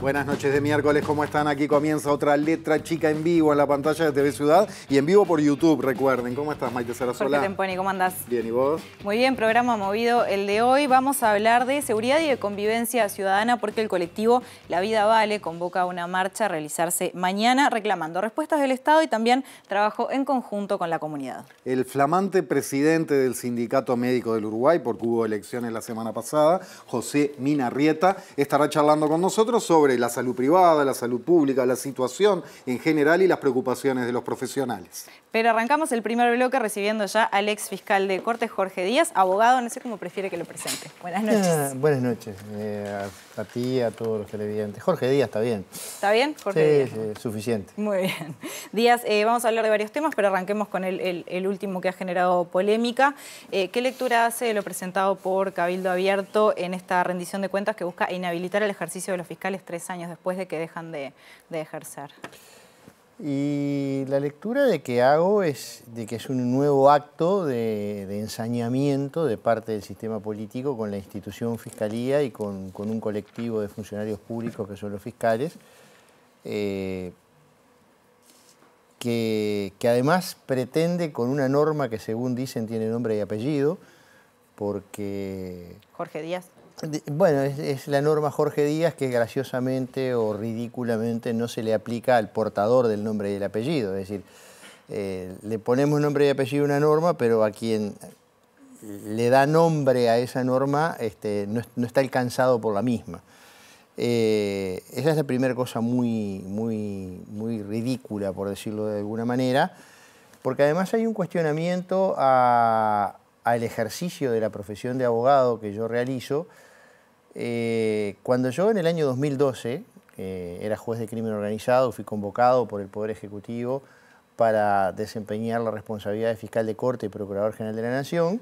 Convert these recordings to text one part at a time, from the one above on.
Buenas noches de miércoles, ¿cómo están? Aquí comienza otra letra chica en vivo en la pantalla de TV Ciudad y en vivo por YouTube, recuerden. ¿Cómo estás, Maite Sarasola? Jorge y ¿cómo andás? Bien, ¿y vos? Muy bien, programa movido el de hoy. Vamos a hablar de seguridad y de convivencia ciudadana porque el colectivo La Vida Vale convoca una marcha a realizarse mañana reclamando respuestas del Estado y también trabajo en conjunto con la comunidad. El flamante presidente del Sindicato Médico del Uruguay, porque hubo elecciones la semana pasada, José Minarrieta, estará charlando con nosotros sobre la salud privada, la salud pública, la situación en general y las preocupaciones de los profesionales. Pero arrancamos el primer bloque recibiendo ya al ex fiscal de corte Jorge Díaz, abogado, no sé cómo prefiere que lo presente. Buenas eh, noches. buenas noches eh, a, ti ti, a todos los televidentes. Jorge Díaz está bien. ¿Está bien, Jorge? Díaz? sí suficiente. Muy bien. Díaz, eh, vamos a hablar de varios temas, pero arranquemos con el, último que ha generado polémica. ¿Qué lectura hace de lo presentado por Cabildo Abierto en esta rendición de cuentas que busca inhabilitar el ejercicio de los fiscales tres años después de que dejan de ejercer? Y la lectura de que hago es de que es un nuevo acto de, ensañamiento de parte del sistema político con la institución fiscalía y con, un colectivo de funcionarios públicos que son los fiscales, eh, que, además pretende con una norma que según dicen tiene nombre y apellido, porque... Jorge Díaz. Bueno, es, la norma Jorge Díaz que graciosamente o ridículamente no se le aplica al portador del nombre y el apellido. Es decir, eh, le ponemos nombre y apellido a una norma, pero a quien le da nombre a esa norma este, no, está alcanzado por la misma. Eh, esa es la primera cosa muy, muy, muy ridícula, por decirlo de alguna manera, porque además hay un cuestionamiento al ejercicio de la profesión de abogado que yo realizo, eh, cuando yo en el año 2012 eh, era juez de crimen organizado, fui convocado por el Poder Ejecutivo para desempeñar la responsabilidad de fiscal de corte y procurador general de la Nación.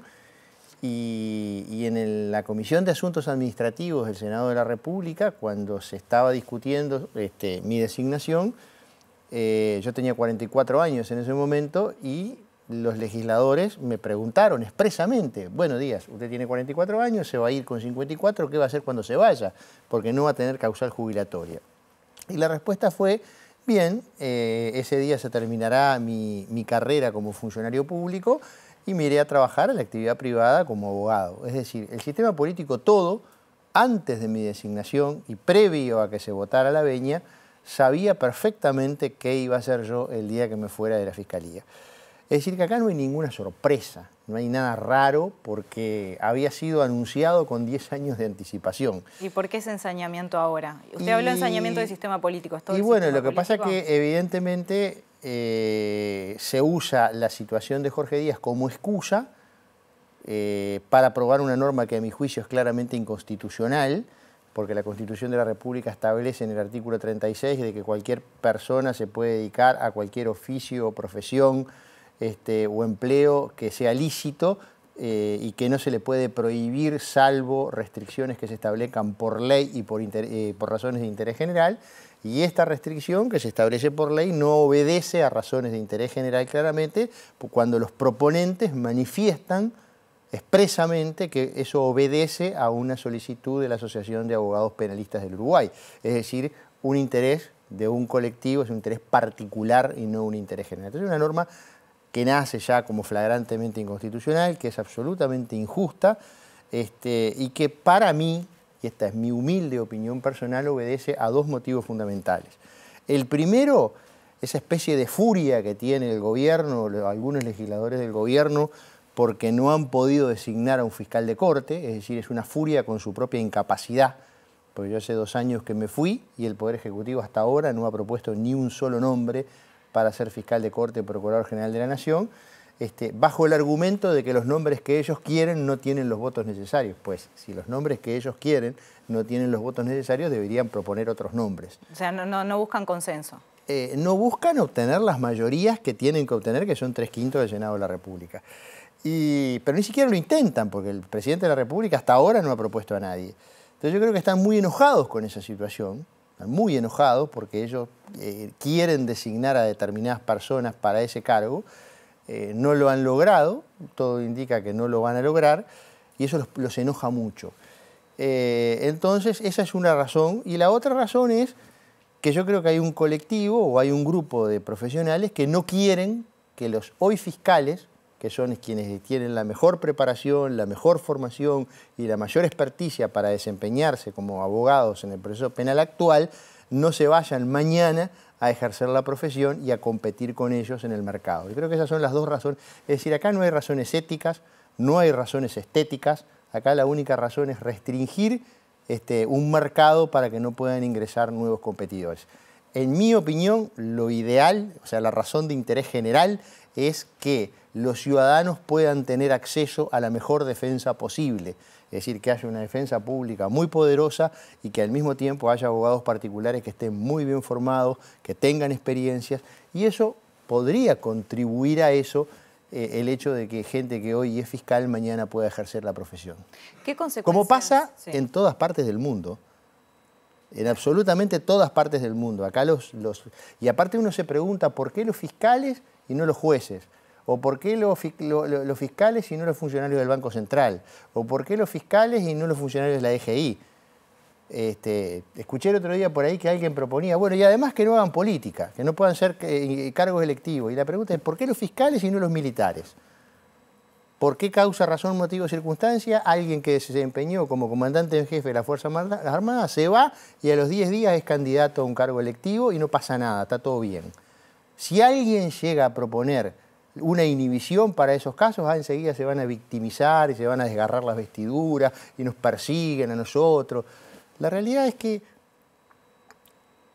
Y, en la Comisión de Asuntos Administrativos del Senado de la República, cuando se estaba discutiendo este, mi designación, eh, yo tenía 44 años en ese momento y los legisladores me preguntaron expresamente, bueno Díaz, usted tiene 44 años, se va a ir con 54, ¿qué va a hacer cuando se vaya? Porque no va a tener causal jubilatoria. Y la respuesta fue, bien, eh, ese día se terminará mi, carrera como funcionario público y me iré a trabajar en la actividad privada como abogado. Es decir, el sistema político todo, antes de mi designación y previo a que se votara la veña, sabía perfectamente qué iba a hacer yo el día que me fuera de la Fiscalía. Es decir, que acá no hay ninguna sorpresa, no hay nada raro porque había sido anunciado con 10 años de anticipación. ¿Y por qué ese ensañamiento ahora? Usted habló de ensañamiento del sistema político. y bueno, lo que pasa es que evidentemente eh, se usa la situación de Jorge Díaz como excusa eh, para aprobar una norma que a mi juicio es claramente inconstitucional porque la Constitución de la República establece en el artículo 36 de que cualquier persona se puede dedicar a cualquier oficio o profesión este, o empleo que sea lícito eh, y que no se le puede prohibir salvo restricciones que se establezcan por ley y por, eh, por razones de interés general. Y esta restricción que se establece por ley no obedece a razones de interés general claramente cuando los proponentes manifiestan expresamente que eso obedece a una solicitud de la Asociación de Abogados Penalistas del Uruguay, es decir, un interés de un colectivo, es un interés particular y no un interés general. Entonces es una norma que nace ya como flagrantemente inconstitucional, que es absolutamente injusta este, y que para mí, y esta es mi humilde opinión personal, obedece a dos motivos fundamentales. El primero, esa especie de furia que tiene el gobierno, algunos legisladores del gobierno, porque no han podido designar a un fiscal de corte, es decir, es una furia con su propia incapacidad, porque yo hace dos años que me fui y el Poder Ejecutivo hasta ahora no ha propuesto ni un solo nombre para ser fiscal de corte y procurador general de la Nación, este, bajo el argumento de que los nombres que ellos quieren no tienen los votos necesarios. Pues si los nombres que ellos quieren no tienen los votos necesarios, deberían proponer otros nombres. O sea, no, no, buscan consenso. Eh, no buscan obtener las mayorías que tienen que obtener, que son tres quintos del Senado de la República. pero ni siquiera lo intentan, porque el presidente de la República hasta ahora no ha propuesto a nadie. Entonces yo creo que están muy enojados con esa situación muy enojado porque ellos eh, quieren designar a determinadas personas para ese cargo, eh, no lo han logrado, todo indica que no lo van a lograr, y eso los, enoja mucho. Eh, entonces, esa es una razón, y la otra razón es que yo creo que hay un colectivo o hay un grupo de profesionales que no quieren que los hoy fiscales que son quienes tienen la mejor preparación, la mejor formación y la mayor experticia para desempeñarse como abogados en el proceso penal actual, no se vayan mañana a ejercer la profesión y a competir con ellos en el mercado. Yo creo que esas son las dos razones. Es decir, acá no hay razones éticas, no hay razones estéticas, acá la única razón es restringir este, un mercado para que no puedan ingresar nuevos competidores. En mi opinión, lo ideal, o sea, la razón de interés general es que los ciudadanos puedan tener acceso a la mejor defensa posible. Es decir, que haya una defensa pública muy poderosa y que al mismo tiempo haya abogados particulares que estén muy bien formados, que tengan experiencias. Y eso podría contribuir a eso eh, el hecho de que gente que hoy es fiscal mañana pueda ejercer la profesión. ¿Qué consecuencias? Como pasa en todas partes del mundo. En absolutamente todas partes del mundo. Acá los, los... Y aparte uno se pregunta por qué los fiscales y no los jueces. ¿O por qué los, fiscales y no los funcionarios del Banco Central? ¿O por qué los fiscales y no los funcionarios de la DGI? E este, escuché el otro día por ahí que alguien proponía, bueno, y además que no hagan política, que no puedan ser eh, cargos electivos. Y la pregunta es, ¿por qué los fiscales y no los militares? ¿Por qué causa, razón, motivo, circunstancia? Alguien que se desempeñó como comandante en jefe de la Fuerza Armada se va y a los 10 días es candidato a un cargo electivo y no pasa nada, está todo bien. Si alguien llega a proponer una inhibición para esos casos, ah, enseguida se van a victimizar y se van a desgarrar las vestiduras y nos persiguen a nosotros. La realidad es que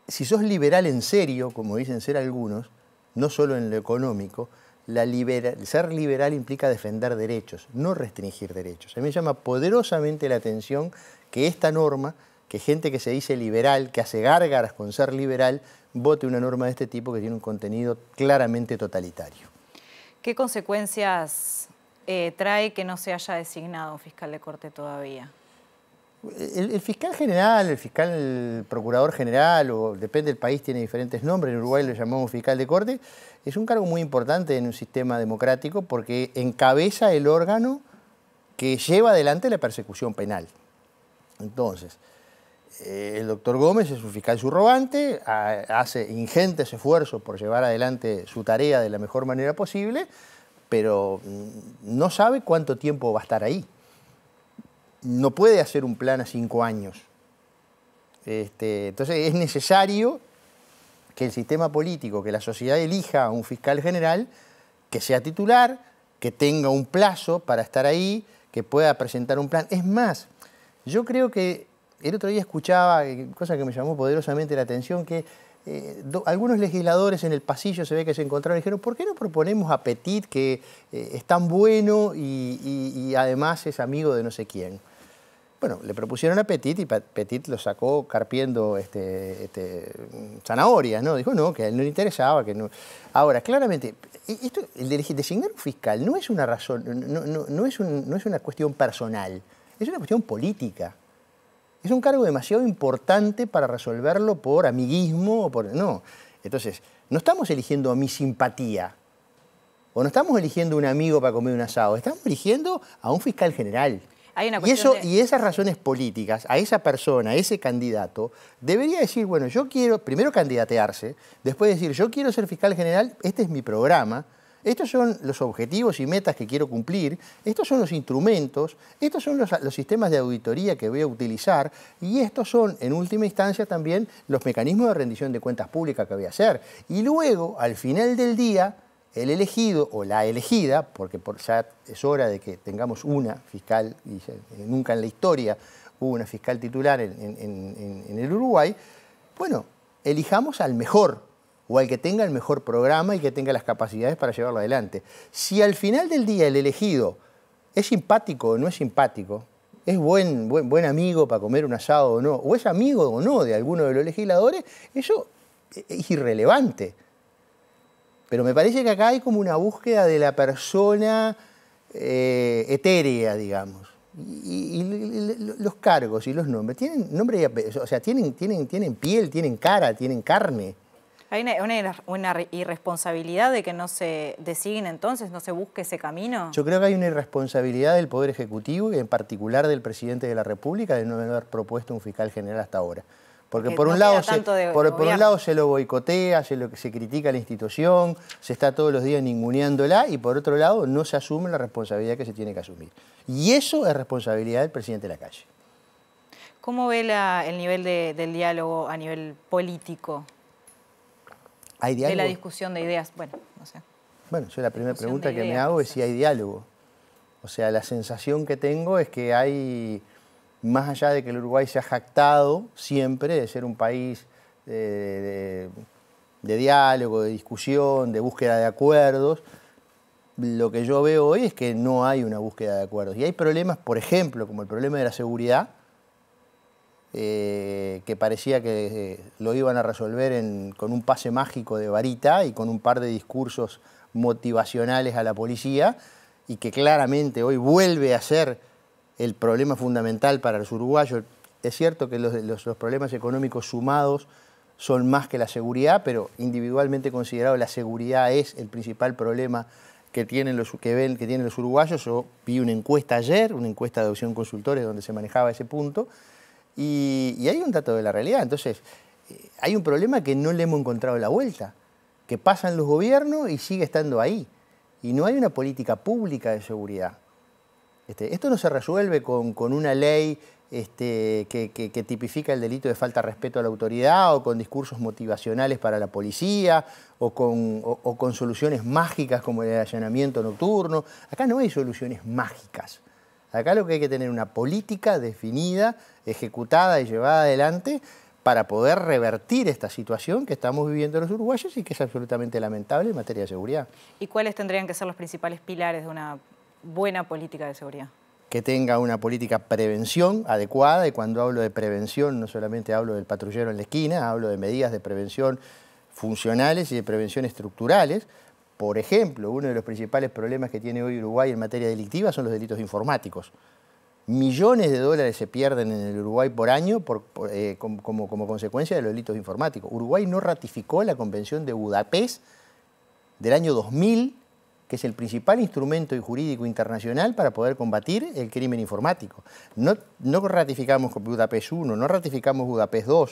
si sos liberal en serio, como dicen ser algunos, no solo en lo económico, la ser liberal implica defender derechos, no restringir derechos. A mí me llama poderosamente la atención que esta norma, que gente que se dice liberal, que hace gárgaras con ser liberal, vote una norma de este tipo que tiene un contenido claramente totalitario. ¿Qué consecuencias eh, trae que no se haya designado fiscal de corte todavía? El, fiscal general, el fiscal procurador general, o depende del país, tiene diferentes nombres, en Uruguay lo llamamos fiscal de corte, es un cargo muy importante en un sistema democrático porque encabeza el órgano que lleva adelante la persecución penal. Entonces, eh, el doctor Gómez es un fiscal surrogante, hace ingentes esfuerzos por llevar adelante su tarea de la mejor manera posible, pero mm, no sabe cuánto tiempo va a estar ahí. No puede hacer un plan a cinco años. Este, entonces es necesario que el sistema político, que la sociedad elija a un fiscal general que sea titular, que tenga un plazo para estar ahí, que pueda presentar un plan. Es más, yo creo que el otro día escuchaba, eh, cosa que me llamó poderosamente la atención, que eh, algunos legisladores en el pasillo se ve que se encontraron y dijeron, ¿por qué no proponemos a Petit que eh, es tan bueno y, además es amigo de no sé quién? Bueno, le propusieron a Petit y Petit lo sacó carpiendo este, este, zanahorias, ¿no? Dijo, no, que a él no le interesaba, que Ahora, claramente, e-, esto, el de designar un fiscal no es una razón, no, no es una cuestión personal, es una cuestión política. Es un cargo demasiado importante para resolverlo por amiguismo o por... No. Entonces, no estamos eligiendo a mi simpatía. O no estamos eligiendo un amigo para comer un asado. Estamos eligiendo a un fiscal general. y, eso, y esas razones políticas, a esa persona, a ese candidato, debería decir, bueno, yo quiero primero candidatearse, después decir, yo quiero ser fiscal general, este es mi programa, estos son los objetivos y metas que quiero cumplir, estos son los instrumentos, estos son los, sistemas de auditoría que voy a utilizar y estos son, en última instancia, también los mecanismos de rendición de cuentas públicas que voy a hacer. Y luego, al final del día, el elegido o la elegida, porque ya es hora de que tengamos una fiscal, y eh, nunca en la historia hubo una fiscal titular en, en el Uruguay, bueno, elijamos al mejor o al que tenga el mejor programa y que tenga las capacidades para llevarlo adelante. Si al final del día el elegido es simpático o no es simpático, es buen, buen, buen amigo para comer un asado o no, o es amigo o no de alguno de los legisladores, eso es irrelevante. Pero me parece que acá hay como una búsqueda de la persona eh, etérea, digamos. Y, los cargos y los nombres tienen nombre o sea, tienen, tienen, tienen piel, tienen cara, tienen carne. Hay una, irresponsabilidad de que no se designe entonces, no se busque ese camino. Yo creo que hay una irresponsabilidad del Poder Ejecutivo y en particular del presidente de la República de no haber propuesto un fiscal general hasta ahora. Porque por, un lado se, por, un lado se lo boicotea, se, lo, se critica la institución, se está todos los días ninguneándola y por otro lado no se asume la responsabilidad que se tiene que asumir. Y eso es responsabilidad del presidente de la calle. ¿Cómo ve el nivel del diálogo a nivel político? ¿Hay De la discusión de ideas, bueno, Bueno, yo la primera pregunta que me hago es si hay diálogo. O sea, la sensación que tengo es que hay, más allá de que el Uruguay se ha jactado siempre de ser un país de, de diálogo, de discusión, de búsqueda de acuerdos, lo que yo veo hoy es que no hay una búsqueda de acuerdos. Y hay problemas, por ejemplo, como el problema de la seguridad, eh, que parecía que eh, lo iban a resolver con un pase mágico de varita y con un par de discursos motivacionales a la policía, y que claramente hoy vuelve a ser el problema fundamental para los uruguayos. Es cierto que los, problemas económicos sumados son más que la seguridad, pero individualmente considerado la seguridad es el principal problema que tienen los, que ven, que tienen los uruguayos. Yo vi una encuesta ayer, una encuesta de opción consultores donde se manejaba ese punto, y, hay un dato de la realidad. Entonces, eh, hay un problema que no le hemos encontrado la vuelta, que pasan los gobiernos y sigue estando ahí. Y no hay una política pública de seguridad. Este, esto no se resuelve con, una ley este, que, tipifica el delito de falta de respeto a la autoridad o con discursos motivacionales para la policía o con, o con soluciones mágicas como el allanamiento nocturno. Acá no hay soluciones mágicas. Acá lo que hay que tener una política definida, ejecutada y llevada adelante para poder revertir esta situación que estamos viviendo los uruguayos y que es absolutamente lamentable en materia de seguridad. ¿Y cuáles tendrían que ser los principales pilares de una buena política de seguridad? que tenga una política prevención adecuada, y cuando hablo de prevención no solamente hablo del patrullero en la esquina, hablo de medidas de prevención funcionales y de prevención estructurales, por ejemplo, uno de los principales problemas que tiene hoy Uruguay en materia delictiva son los delitos informáticos. Millones de dólares se pierden en el Uruguay por año eh, como, consecuencia de los delitos informáticos. Uruguay no ratificó la Convención de Budapest del año 2000, que es el principal instrumento jurídico internacional para poder combatir el crimen informático. No, ratificamos Budapest I, no ratificamos Budapest II,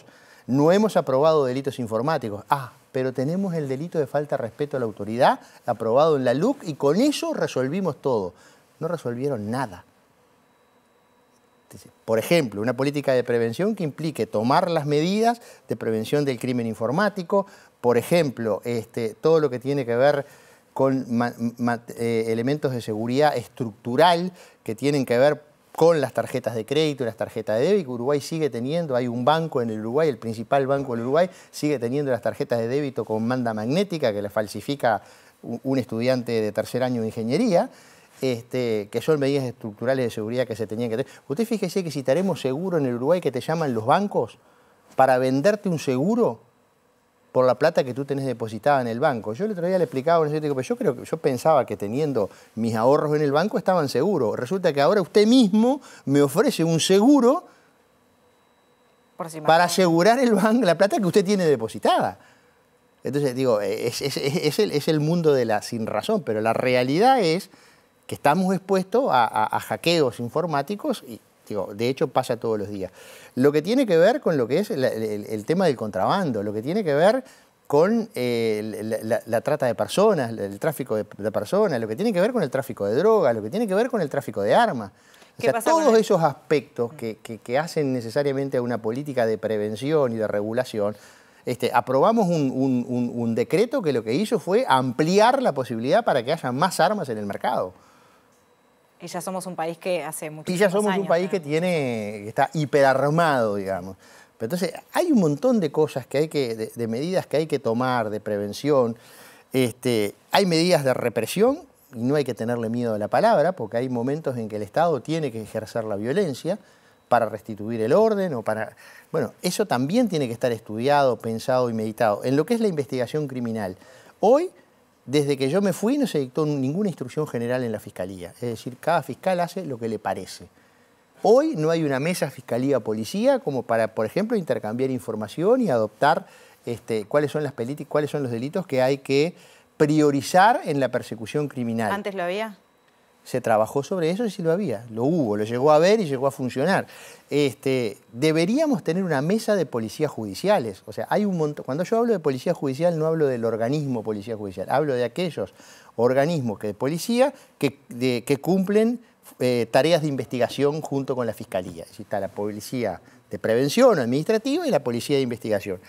no hemos aprobado delitos informáticos. Ah, pero tenemos el delito de falta de respeto a la autoridad aprobado en la LUC y con eso resolvimos todo. No resolvieron nada. Por ejemplo, una política de prevención que implique tomar las medidas de prevención del crimen informático, por ejemplo, este, todo lo que tiene que ver con eh, elementos de seguridad estructural que tienen que ver con las tarjetas de crédito y las tarjetas de débito. Uruguay sigue teniendo, hay un banco en el Uruguay, el principal banco del Uruguay, sigue teniendo las tarjetas de débito con manda magnética que le falsifica un estudiante de tercer año de ingeniería. Este, que son medidas estructurales de seguridad que se tenían que tener. Usted fíjese que si seguro en el Uruguay que te llaman los bancos para venderte un seguro por la plata que tú tenés depositada en el banco. Yo el otro día le explicaba a un pero yo creo que yo pensaba que teniendo mis ahorros en el banco estaban seguros. Resulta que ahora usted mismo me ofrece un seguro para asegurar el banco, la plata que usted tiene depositada. Entonces, digo, es, el, mundo de la sin razón, pero la realidad es que estamos expuestos a, a hackeos informáticos y, de hecho pasa todos los días. Lo que tiene que ver con lo que es el, tema del contrabando, lo que tiene que ver con eh, la, trata de personas, el tráfico de, personas, lo que tiene que ver con el tráfico de drogas, lo que tiene que ver con el tráfico de armas. O sea, todos esos aspectos que, hacen necesariamente una política de prevención y de regulación, este, aprobamos un decreto que lo que hizo fue ampliar la posibilidad para que haya más armas en el mercado. Y ya somos un país que hace mucho tiempo. Y ya somos un país que tiene, está hiperarmado, digamos. Pero entonces hay un montón de cosas que hay que, de, de medidas que hay que tomar, de prevención. Este, hay medidas de represión y no hay que tenerle miedo a la palabra, porque hay momentos en que el Estado tiene que ejercer la violencia para restituir el orden o para... Bueno, eso también tiene que estar estudiado, pensado y meditado. En lo que es la investigación criminal, hoy desde que yo me fui no se dictó ninguna instrucción general en la fiscalía. Es decir, cada fiscal hace lo que le parece. Hoy no hay una mesa fiscalía-policía como para, por ejemplo, intercambiar información y adoptar este, cuáles, son las cuáles son los delitos que hay que priorizar en la persecución criminal. ¿Antes lo había? se trabajó sobre eso y si lo había, lo hubo, lo llegó a ver y llegó a funcionar. Este, deberíamos tener una mesa de policías judiciales, o sea, hay un montón, cuando yo hablo de policía judicial no hablo del organismo policía judicial, hablo de aquellos organismos que, de policía que, cumplen eh, tareas de investigación junto con la fiscalía, está la policía de prevención administrativa y la policía de investigación.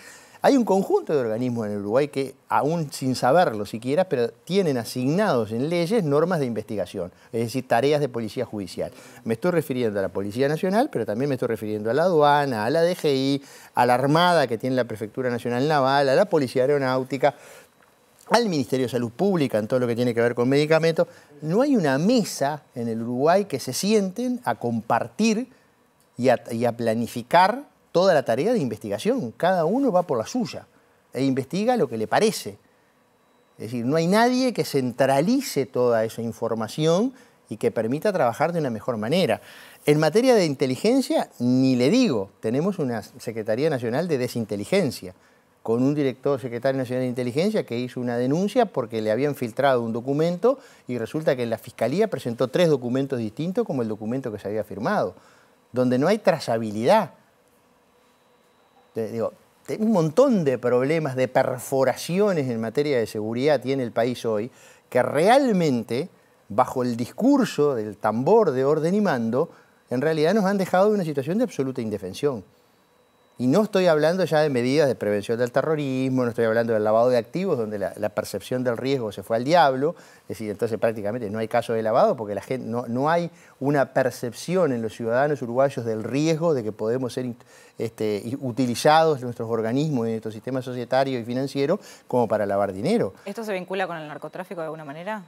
Hay un conjunto de organismos en el Uruguay que, aún sin saberlo siquiera, pero tienen asignados en leyes normas de investigación, es decir, tareas de policía judicial. Me estoy refiriendo a la Policía Nacional, pero también me estoy refiriendo a la aduana, a la DGI, a la Armada que tiene la Prefectura Nacional Naval, a la Policía Aeronáutica, al Ministerio de Salud Pública en todo lo que tiene que ver con medicamentos. No hay una mesa en el Uruguay que se sienten a compartir y a, y a planificar toda la tarea de investigación. Cada uno va por la suya e investiga lo que le parece. Es decir, no hay nadie que centralice toda esa información y que permita trabajar de una mejor manera. En materia de inteligencia, ni le digo, tenemos una Secretaría Nacional de Desinteligencia, con un director secretario nacional de inteligencia que hizo una denuncia porque le habían filtrado un documento y resulta que la Fiscalía presentó tres documentos distintos como el documento que se había firmado, donde no hay trazabilidad un montón de problemas, de perforaciones en materia de seguridad tiene el país hoy, que realmente, bajo el discurso del tambor de orden y mando, en realidad nos han dejado en una situación de absoluta indefensión. Y no estoy hablando ya de medidas de prevención del terrorismo, no estoy hablando del lavado de activos, donde la, percepción del riesgo se fue al diablo. Es decir, entonces prácticamente no hay caso de lavado porque la gente, no, no hay una percepción en los ciudadanos uruguayos del riesgo de que podemos ser este, utilizados nuestros organismos y nuestro sistema societario y financiero como para lavar dinero. ¿Esto se vincula con el narcotráfico de alguna manera?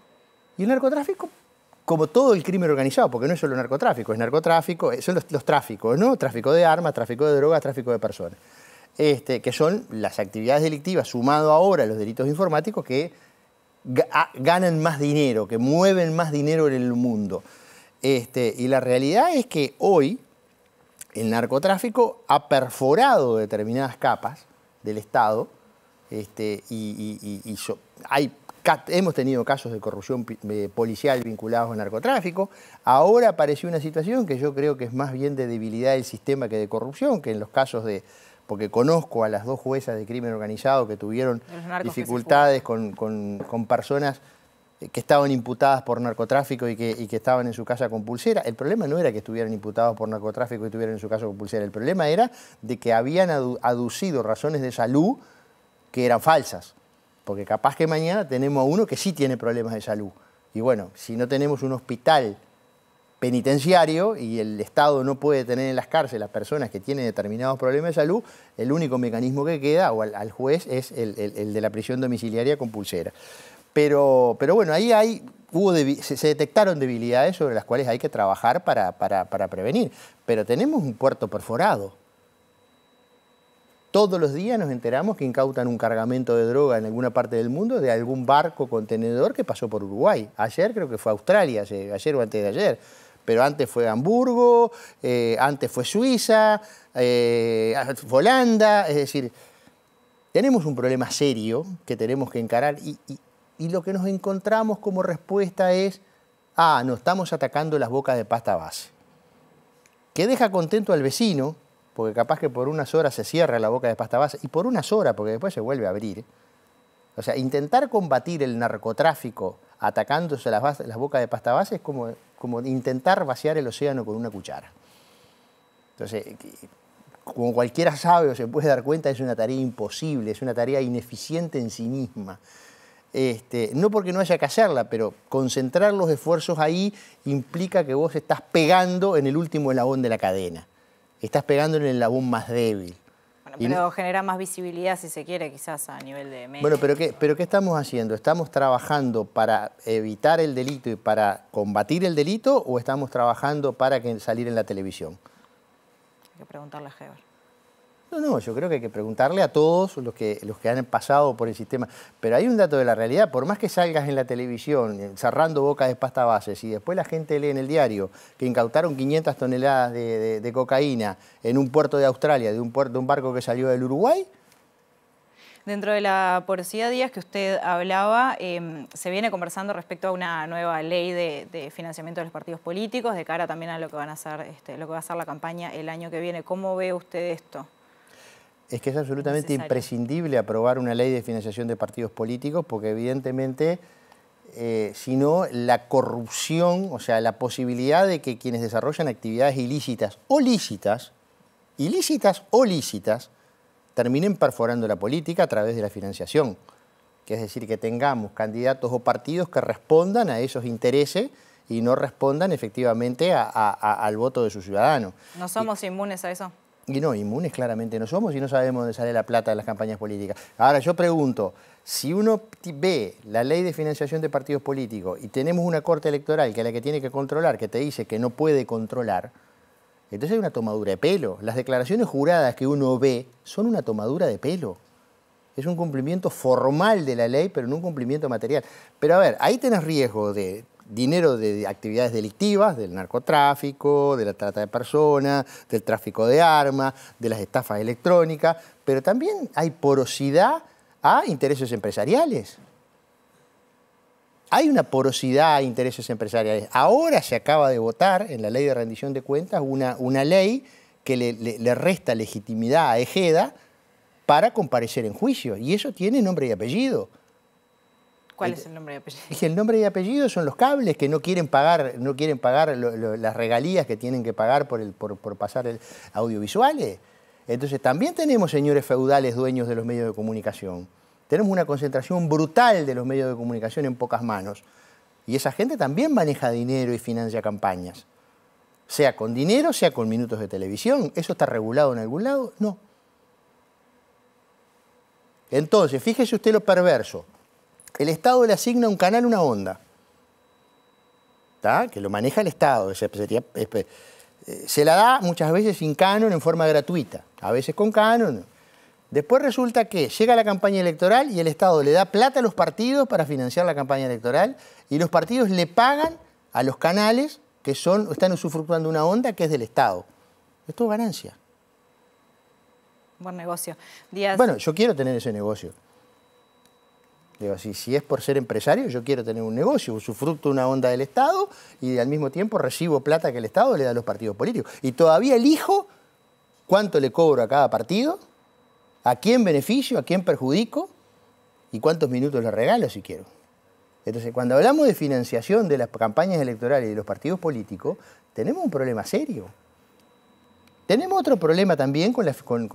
Y el narcotráfico como todo el crimen organizado, porque no es solo narcotráfico, es narcotráfico, eh, son los, tráficos, ¿no? Tráfico de armas, tráfico de drogas, tráfico de personas, este, que son las actividades delictivas, sumado ahora a los delitos informáticos, que ah, ganan más dinero, que mueven más dinero en el mundo. Este, y la realidad es que hoy el narcotráfico ha perforado determinadas capas del Estado este, y, hay hemos tenido casos de corrupción policial vinculados al narcotráfico. Ahora apareció una situación que yo creo que es más bien de debilidad del sistema que de corrupción, que en los casos de porque conozco a las dos juezas de crimen organizado que tuvieron dificultades con, personas eh, que estaban imputadas por narcotráfico y que, y que, estaban en su casa con pulsera. El problema no era que estuvieran imputados por narcotráfico y estuvieran en su casa con pulsera, el problema era de que habían aducido razones de salud que eran falsas. Porque capaz que mañana tenemos a uno que sí tiene problemas de salud. Y bueno, si no tenemos un hospital penitenciario y el Estado no puede tener en las cárceles a personas que tienen determinados problemas de salud, el único mecanismo que queda o al, juez es el, de la prisión domiciliaria con pulsera. Pero, pero bueno, ahí hay, hubo se, detectaron debilidades sobre las cuales hay que trabajar para, para prevenir. Pero tenemos un puerto perforado. Todos los días nos enteramos que incautan un cargamento de droga en alguna parte del mundo de algún barco contenedor que pasó por Uruguay. Ayer creo que fue Australia, ayer o antes de ayer. Pero antes fue Hamburgo, eh, antes fue Suiza, eh, Holanda. Es decir, tenemos un problema serio que tenemos que encarar y, lo que nos encontramos como respuesta es, ah, nos estamos atacando las bocas de pasta base. Que deja contento al vecino, porque capaz que por unas horas se cierra la boca de pasta base, y por unas horas, porque después se vuelve a abrir. O sea, intentar combatir el narcotráfico atacándose las, las bocas de pasta base es como, como intentar vaciar el océano con una cuchara. Entonces, como cualquiera sabe o se puede dar cuenta, es una tarea imposible, es una tarea ineficiente en sí misma. Este, no porque no haya que hacerla, pero concentrar los esfuerzos ahí implica que vos estás pegando en el último eslabón de la cadena estás pegando en el labún más débil. Bueno, pero genera más visibilidad, si se quiere, quizás a nivel de medios. Bueno, pero ¿qué, pero ¿qué estamos haciendo? ¿Estamos trabajando para evitar el delito y para combatir el delito o estamos trabajando para que salir en la televisión? Hay que preguntarle a Heber. No, no, yo creo que hay que preguntarle a todos los que, los que han pasado por el sistema. Pero hay un dato de la realidad, por más que salgas en la televisión eh, cerrando bocas de pasta y y después la gente lee en el diario que incautaron 500 toneladas de, cocaína en un puerto de Australia, de un, puerto, de un barco que salió del Uruguay, Dentro de la porosidad Díaz que usted hablaba, em, se viene conversando respecto a una nueva ley de, financiamiento de los partidos políticos, de cara también a lo que van a hacer, este, lo que va a ser la campaña el año que viene. ¿Cómo ve usted esto? es que es absolutamente imprescindible aprobar una ley de financiación de partidos políticos porque evidentemente, eh, si no, la corrupción, o sea, la posibilidad de que quienes desarrollan actividades ilícitas o lícitas, ilícitas o lícitas, terminen perforando la política a través de la financiación. Que es decir, que tengamos candidatos o partidos que respondan a esos intereses y no respondan efectivamente al voto de su ciudadano. No somos inmunes a eso. Y no, inmunes claramente no somos y no sabemos dónde sale la plata de las campañas políticas. Ahora yo pregunto, si uno ve la ley de financiación de partidos políticos y tenemos una corte electoral que es la que tiene que controlar, que te dice que no puede controlar, entonces hay una tomadura de pelo. Las declaraciones juradas que uno ve son una tomadura de pelo. Es un cumplimiento formal de la ley, pero no un cumplimiento material. Pero a ver, ahí tenés riesgo de dinero de actividades delictivas, del narcotráfico, de la trata de personas, del tráfico de armas, de las estafas electrónicas, pero también hay porosidad a intereses empresariales. Hay una porosidad a intereses empresariales. Ahora se acaba de votar en la ley de rendición de cuentas una, ley que le, le resta legitimidad a Ejeda para comparecer en juicio. Y eso tiene nombre y apellido. ¿Cuál es el nombre y apellido? el nombre y apellido son los cables que no quieren pagar, no quieren pagar las regalías que tienen que pagar por, pasar el audiovisual. Entonces también tenemos señores feudales dueños de los medios de comunicación. Tenemos una concentración brutal de los medios de comunicación en pocas manos. Y esa gente también maneja dinero y financia campañas. Sea con dinero, sea con minutos de televisión. ¿Eso está regulado en algún lado? No. Entonces, fíjese usted lo perverso el Estado le asigna un canal, una onda, que lo maneja el Estado. Eh, se la da muchas veces sin canon en forma gratuita, a veces con canon. Después resulta que llega la campaña electoral y el Estado le da plata a los partidos para financiar la campaña electoral y los partidos le pagan a los canales que son, están usufructuando una onda que es del Estado. Esto es ganancia. Buen negocio. Bueno, yo quiero tener ese negocio. Digo, si, si es por ser empresario, yo quiero tener un negocio, usufructo una onda del Estado y al mismo tiempo recibo plata que el Estado le da a los partidos políticos. Y todavía elijo cuánto le cobro a cada partido, a quién beneficio, a quién perjudico y cuántos minutos le regalo si quiero. Entonces, cuando hablamos de financiación de las campañas electorales y de los partidos políticos, tenemos un problema serio. Tenemos otro problema también con,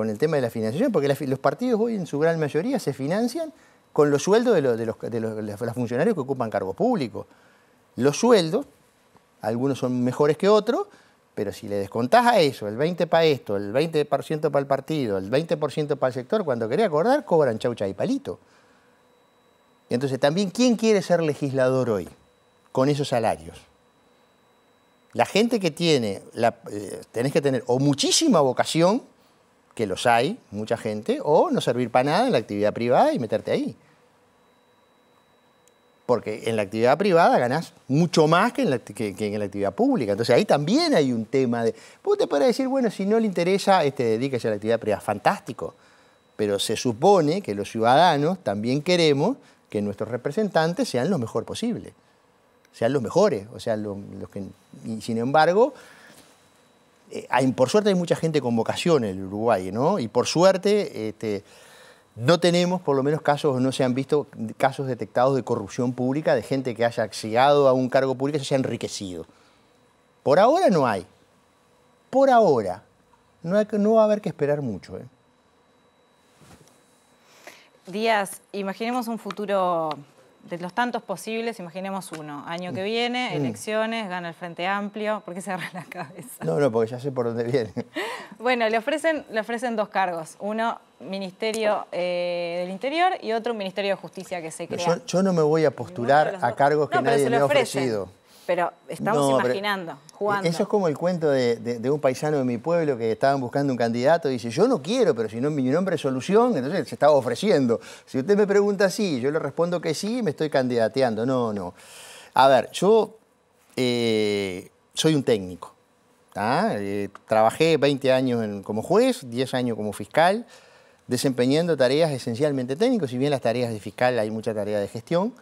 el tema de la financiación, porque los partidos hoy en su gran mayoría se financian con los sueldos de los, los, funcionarios que ocupan cargos públicos. Los sueldos, algunos son mejores que otros, pero si le descontás a eso, el 20% para esto, el 20% para el partido, el 20% para el sector, cuando quería acordar, cobran chaucha y palito. Entonces, también, ¿quién quiere ser legislador hoy con esos salarios? La gente que tiene, la, eh, tenés que tener o muchísima vocación que los hay, mucha gente, o no servir para nada en la actividad privada y meterte ahí. Porque en la actividad privada ganás mucho más que en la, actividad pública. Entonces ahí también hay un tema de... Vos te podrás decir, bueno, si no le interesa, este, dedíquese a la actividad privada. Fantástico. Pero se supone que los ciudadanos también queremos que nuestros representantes sean lo mejor posible. Sean los mejores. O sea, los, que... Y sin embargo, eh, por suerte hay mucha gente con vocación en Uruguay, ¿no? Y por suerte este, no tenemos, por lo menos casos, no se han visto casos detectados de corrupción pública, de gente que haya accedido a un cargo público y se haya enriquecido. Por ahora no hay. Por ahora. No, no va a haber que esperar mucho. ¿eh? Díaz, imaginemos un futuro de los tantos posibles, imaginemos uno. Año que mm. viene, mm. elecciones, gana el Frente Amplio. ¿Por qué se agarra la cabeza? No, no, porque ya sé por dónde viene. Bueno, le ofrecen, le ofrecen dos cargos. Uno, Ministerio eh, del Interior y otro, Ministerio de Justicia que se crea. Yo, no me voy a postular a cargos que nadie me ha ofrecido. Pero estamos imaginando, e-, jugando. Eso es como el cuento de, un paisano de mi pueblo que estaban buscando un candidato y dice, yo no quiero, pero si no mi nombre es solución, entonces se estaba ofreciendo. Si usted me pregunta sí, yo le respondo que sí, me estoy candidateando. No, no. A ver, yo eh, soy un técnico. Eh, trabajé 20 años como juez, 10 años como fiscal, desempeñando tareas esencialmente técnicas, si bien las tareas de fiscal hay mucha tarea de gestión.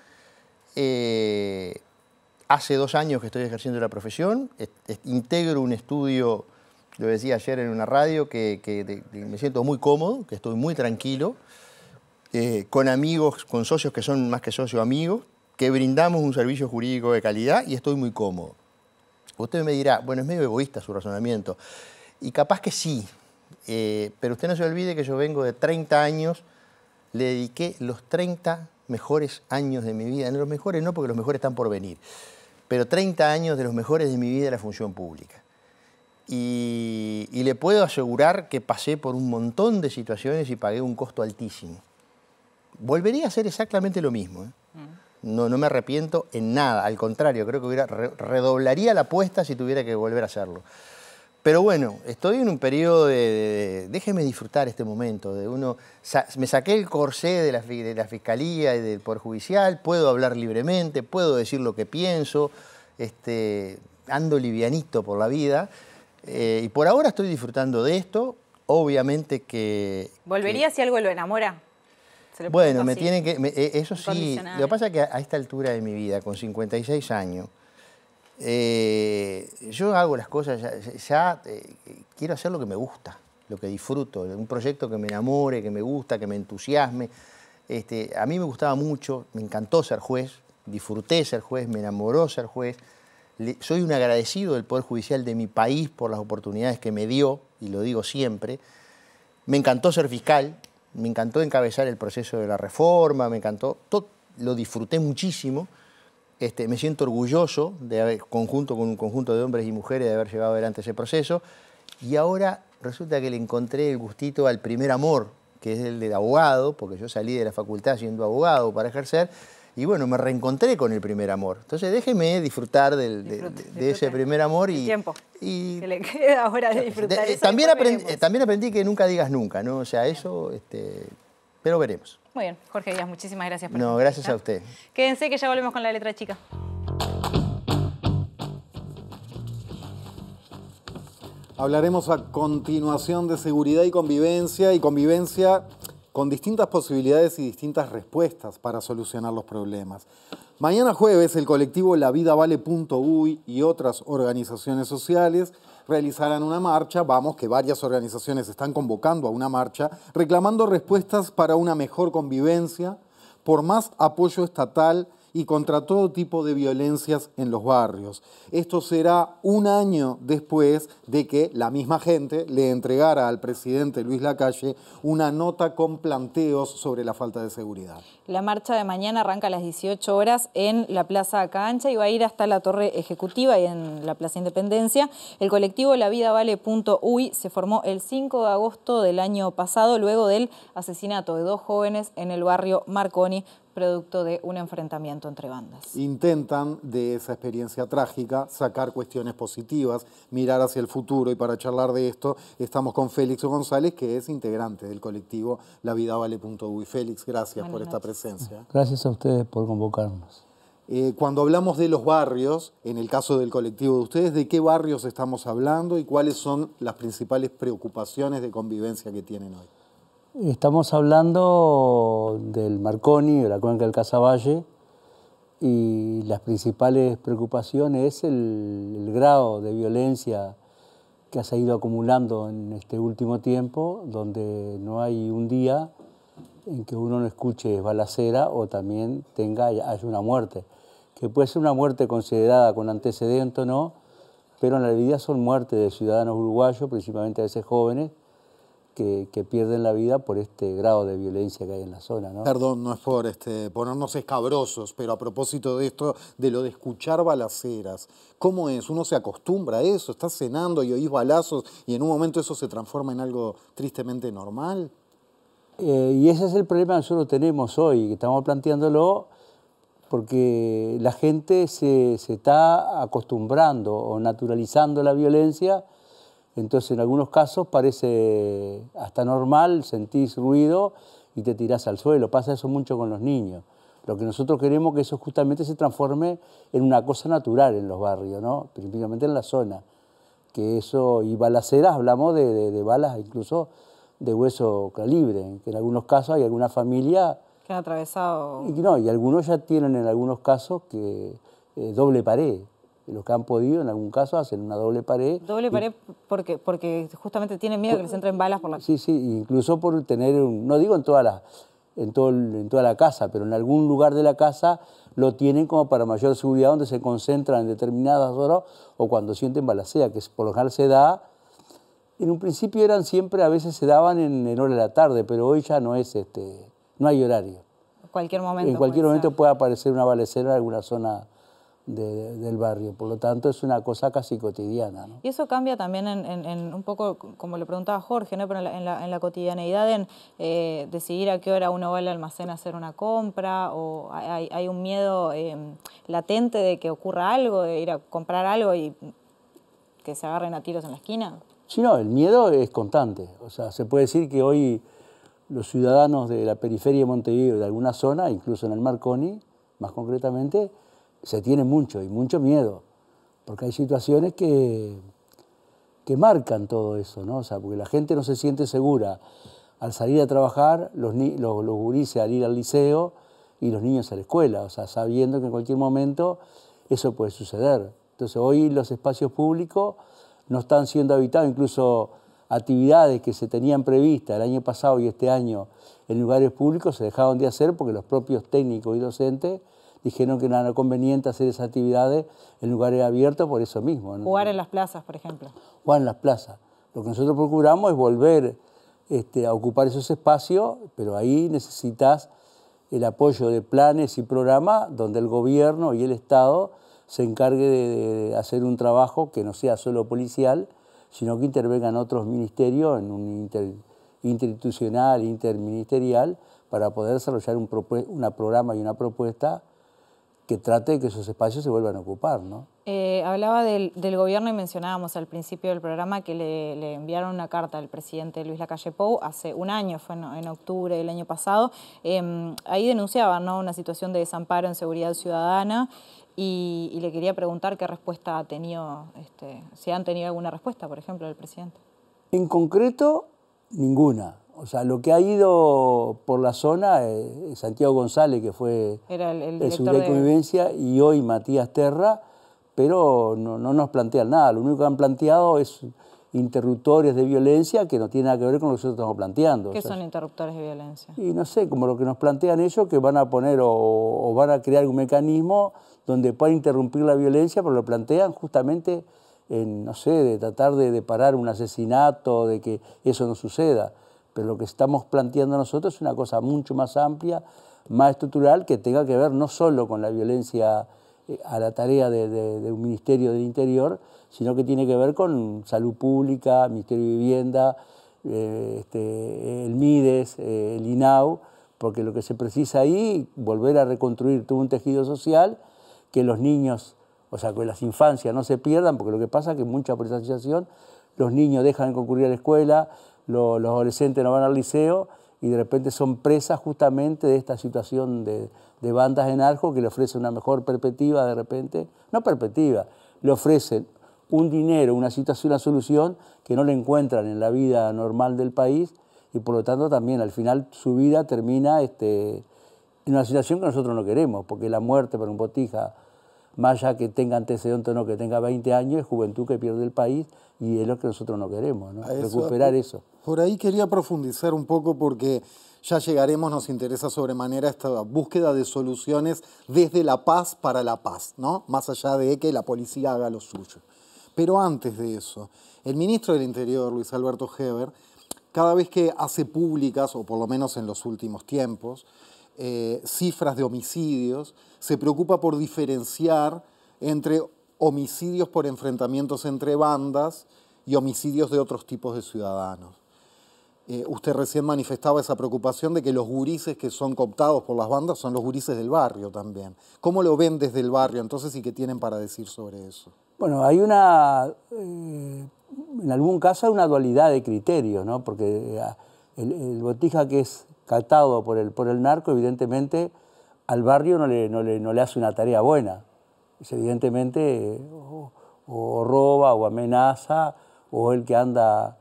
Eh, hace dos años que estoy ejerciendo la profesión, integro un estudio, lo decía ayer en una radio, que, me siento muy cómodo, que estoy muy tranquilo, eh, con amigos, con socios que son más que socios amigos, que brindamos un servicio jurídico de calidad y estoy muy cómodo. Usted me dirá, bueno, es medio egoísta su razonamiento. Y capaz que sí, eh, pero usted no se olvide que yo vengo de 30 años, le dediqué los 30 mejores años de mi vida. En los mejores no, porque los mejores están por venir pero 30 años de los mejores de mi vida en la función pública. Y, le puedo asegurar que pasé por un montón de situaciones y pagué un costo altísimo. Volvería a hacer exactamente lo mismo. ¿eh? Mm. No, no me arrepiento en nada, al contrario, creo que hubiera, redoblaría la apuesta si tuviera que volver a hacerlo. Pero bueno, estoy en un periodo de, déjeme disfrutar este momento, de uno, me saqué el corsé de la, Fiscalía y del Poder Judicial, puedo hablar libremente, puedo decir lo que pienso, este, ando livianito por la vida. Eh, y por ahora estoy disfrutando de esto, obviamente que... ¿Volvería si algo lo enamora? bueno, me tienen que... Eh, eso sí, lo que pasa es que a esta altura de mi vida, con 56 años, eh, yo hago las cosas, ya, eh, quiero hacer lo que me gusta, lo que disfruto, un proyecto que me enamore, que me gusta, que me entusiasme. Este, a mí me gustaba mucho, me encantó ser juez, disfruté ser juez, me enamoró ser juez. soy un agradecido del Poder Judicial de mi país por las oportunidades que me dio, y lo digo siempre. Me encantó ser fiscal, me encantó encabezar el proceso de la reforma, me encantó, lo disfruté muchísimo este, me siento orgulloso de haber, conjunto con un conjunto de hombres y mujeres, de haber llevado adelante ese proceso. Y ahora resulta que le encontré el gustito al primer amor, que es el del abogado, porque yo salí de la facultad siendo abogado para ejercer. Y bueno, me reencontré con el primer amor. Entonces déjeme disfrutar de, ese primer amor. y tiempo y, le queda ahora de disfrutar. también, aprendí, también aprendí que nunca digas nunca, ¿no? O sea, eso... Este, pero veremos. Muy bien, Jorge Díaz, muchísimas gracias por No, gracias a usted. Quédense que ya volvemos con la letra chica. Hablaremos a continuación de seguridad y convivencia y convivencia con distintas posibilidades y distintas respuestas para solucionar los problemas. Mañana jueves el colectivo La Vida y otras organizaciones sociales realizarán una marcha, vamos que varias organizaciones están convocando a una marcha, reclamando respuestas para una mejor convivencia, por más apoyo estatal y contra todo tipo de violencias en los barrios. Esto será un año después de que la misma gente le entregara al presidente Luis Lacalle una nota con planteos sobre la falta de seguridad. La marcha de mañana arranca a las 18 horas en la Plaza Cancha y va a ir hasta la Torre Ejecutiva y en la Plaza Independencia. El colectivo lavidavale.uy se formó el 5 de agosto del año pasado luego del asesinato de dos jóvenes en el barrio Marconi producto de un enfrentamiento entre bandas. Intentan de esa experiencia trágica sacar cuestiones positivas, mirar hacia el futuro y para charlar de esto estamos con Félix González, que es integrante del colectivo La Vida Vale.uy. Félix, gracias por esta presencia. Gracias a ustedes por convocarnos. Eh, cuando hablamos de los barrios, en el caso del colectivo de ustedes, ¿de qué barrios estamos hablando y cuáles son las principales preocupaciones de convivencia que tienen hoy? Estamos hablando del Marconi, de la cuenca del Casaballe, y las principales preocupaciones es el, grado de violencia que ha ido acumulando en este último tiempo, donde no hay un día en que uno no escuche balacera o también tenga haya una muerte, que puede ser una muerte considerada con antecedente o no, pero en la realidad son muertes de ciudadanos uruguayos, principalmente de veces jóvenes, que, pierden la vida por este grado de violencia que hay en la zona. ¿no? Perdón, no es por este, ponernos escabrosos, pero a propósito de esto, de lo de escuchar balaceras, ¿cómo es? Uno se acostumbra a eso, estás cenando y oís balazos y en un momento eso se transforma en algo tristemente normal. Eh, y ese es el problema que nosotros tenemos hoy, que estamos planteándolo porque la gente se, se está acostumbrando o naturalizando la violencia entonces en algunos casos parece hasta normal, sentís ruido y te tirás al suelo. Pasa eso mucho con los niños. Lo que nosotros queremos que eso justamente se transforme en una cosa natural en los barrios, ¿no? principalmente en la zona. Que eso, y balaceras, hablamos de, balas incluso de hueso calibre, ¿eh? que en algunos casos hay alguna familia... Que han atravesado... Y, no, y algunos ya tienen en algunos casos que eh, doble pared los que han podido, en algún caso, hacen una doble pared. ¿Doble pared porque, porque justamente tienen miedo que les entren balas por la... Sí, sí, incluso por tener, no digo en toda, la, en, todo, en toda la casa, pero en algún lugar de la casa lo tienen como para mayor seguridad, donde se concentran en determinadas horas o cuando sienten balacea, que por lo general se da... En un principio eran siempre, a veces se daban en, hora de la tarde, pero hoy ya no es este, no hay horario. En cualquier momento. En cualquier momento puede aparecer una balacera en alguna zona del barrio. Por lo tanto, es una cosa casi cotidiana. Y eso cambia también en, un poco, como le preguntaba Jorge, ¿no? en la, en la, cotidianeidad, en eh, decidir a qué hora uno va al almacén a hacer una compra, o hay, un miedo em, latente de que ocurra algo, de ir a comprar algo y que se agarren a tiros en la esquina. Sí, no, el miedo es constante. O sea, se puede decir que hoy los ciudadanos de la periferia de Montevideo de alguna zona, incluso en el Marconi, más concretamente, se tiene mucho y mucho miedo, porque hay situaciones que, que marcan todo eso, ¿no? sea, porque la gente no se siente segura. Al salir a trabajar, los, los, al ir al liceo y los niños a la escuela, o sea, sabiendo que en cualquier momento eso puede suceder. Entonces hoy los espacios públicos no están siendo habitados, incluso actividades que se tenían previstas el año pasado y este año en lugares públicos se dejaron de hacer porque los propios técnicos y docentes dijeron que no era conveniente hacer esas actividades en lugares abiertos por eso mismo. Jugar en las plazas, por ejemplo. Jugar en las plazas. Lo que nosotros procuramos es volver este, a ocupar esos espacios, pero ahí necesitas el apoyo de planes y programas donde el gobierno y el Estado se encargue de, hacer un trabajo que no sea solo policial, sino que intervengan otros ministerios en un interinstitucional, interministerial, para poder desarrollar un, una programa y una propuesta que trate de que esos espacios se vuelvan a ocupar. ¿no? Eh, hablaba del, gobierno y mencionábamos al principio del programa que le, enviaron una carta al presidente Luis Lacalle Pou hace un año, fue en, octubre del año pasado. Em, ahí denunciaba, ¿no? una situación de desamparo en seguridad ciudadana y, le quería preguntar qué respuesta ha tenido, este, si han tenido alguna respuesta, por ejemplo, del presidente. En concreto, ninguna. O sea, lo que ha ido por la zona, eh, Santiago González, que fue el, de... y convivencia, y hoy Matías Terra, pero no, nos plantean nada. Lo único que han planteado es interruptores de violencia que no tiene nada que ver con lo que nosotros estamos planteando. ¿Qué son interruptores de violencia? Y no sé, como lo que nos plantean ellos, que van a poner o, van a crear un mecanismo donde puedan interrumpir la violencia, pero lo plantean justamente en, no sé, de tratar de parar un asesinato, de que eso no suceda pero lo que estamos planteando nosotros es una cosa mucho más amplia, más estructural, que tenga que ver no solo con la violencia eh, a la tarea de, un Ministerio del Interior, sino que tiene que ver con salud pública, Ministerio de Vivienda, eh, este, el MIDES, eh, el INAU, porque lo que se precisa ahí, es volver a reconstruir todo un tejido social, que los niños, o sea, que las infancias no se pierdan, porque lo que pasa es que mucha presenciación, los niños dejan de concurrir a la escuela, los, adolescentes no van al liceo y de repente son presas justamente de esta situación de, bandas en arco que le ofrecen una mejor perspectiva de repente, no perspectiva, le ofrecen un dinero, una situación, una solución que no le encuentran en la vida normal del país y por lo tanto también al final su vida termina este, en una situación que nosotros no queremos, porque la muerte para un botija más allá que tenga antecedente o no, que tenga 20 años, juventud que pierde el país y es lo que nosotros no queremos, ¿no? recuperar eso. Por ahí quería profundizar un poco porque ya llegaremos, nos interesa sobremanera esta búsqueda de soluciones desde la paz para la paz, ¿no? Más allá de que la policía haga lo suyo. Pero antes de eso, el ministro del Interior, Luis Alberto Heber, cada vez que hace públicas, o por lo menos en los últimos tiempos, eh, cifras de homicidios, se preocupa por diferenciar entre homicidios por enfrentamientos entre bandas y homicidios de otros tipos de ciudadanos. Eh, usted recién manifestaba esa preocupación de que los gurises que son cooptados por las bandas son los gurises del barrio también. ¿Cómo lo ven desde el barrio entonces y qué tienen para decir sobre eso? Bueno, hay una, eh, en algún caso hay una dualidad de criterios, ¿no? Porque eh, el, botija que es captado por el, por el narco, evidentemente, al barrio no le, no le, hace una tarea buena. Es evidentemente o, roba o amenaza o el que anda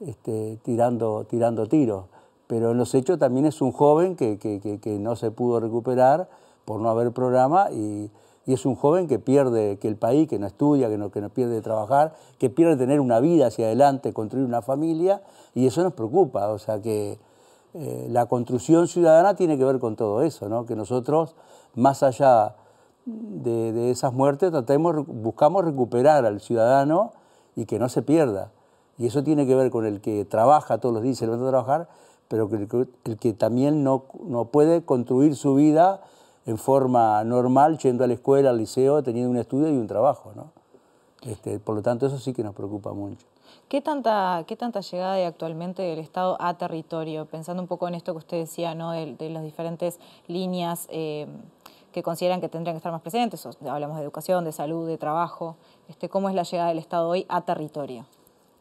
este, tirando, tirando tiros. Pero en los hechos también es un joven que, no se pudo recuperar por no haber programa y, es un joven que pierde que el país, que no estudia, que no, que no pierde trabajar, que pierde tener una vida hacia adelante, construir una familia y eso nos preocupa. O sea que eh, la construcción ciudadana tiene que ver con todo eso, ¿no? que nosotros, más allá de, esas muertes, buscamos recuperar al ciudadano y que no se pierda. Y eso tiene que ver con el que trabaja todos los días, se va a trabajar, pero el que también no, puede construir su vida en forma normal, yendo a la escuela, al liceo, teniendo un estudio y un trabajo. Este, por lo tanto, eso sí que nos preocupa mucho. ¿Qué tanta, qué tanta llegada hay actualmente del Estado a territorio? Pensando un poco en esto que usted decía, ¿no? de, las diferentes líneas eh, que consideran que tendrían que estar más presentes, hablamos de educación, de salud, de trabajo, este, ¿cómo es la llegada del Estado hoy a territorio?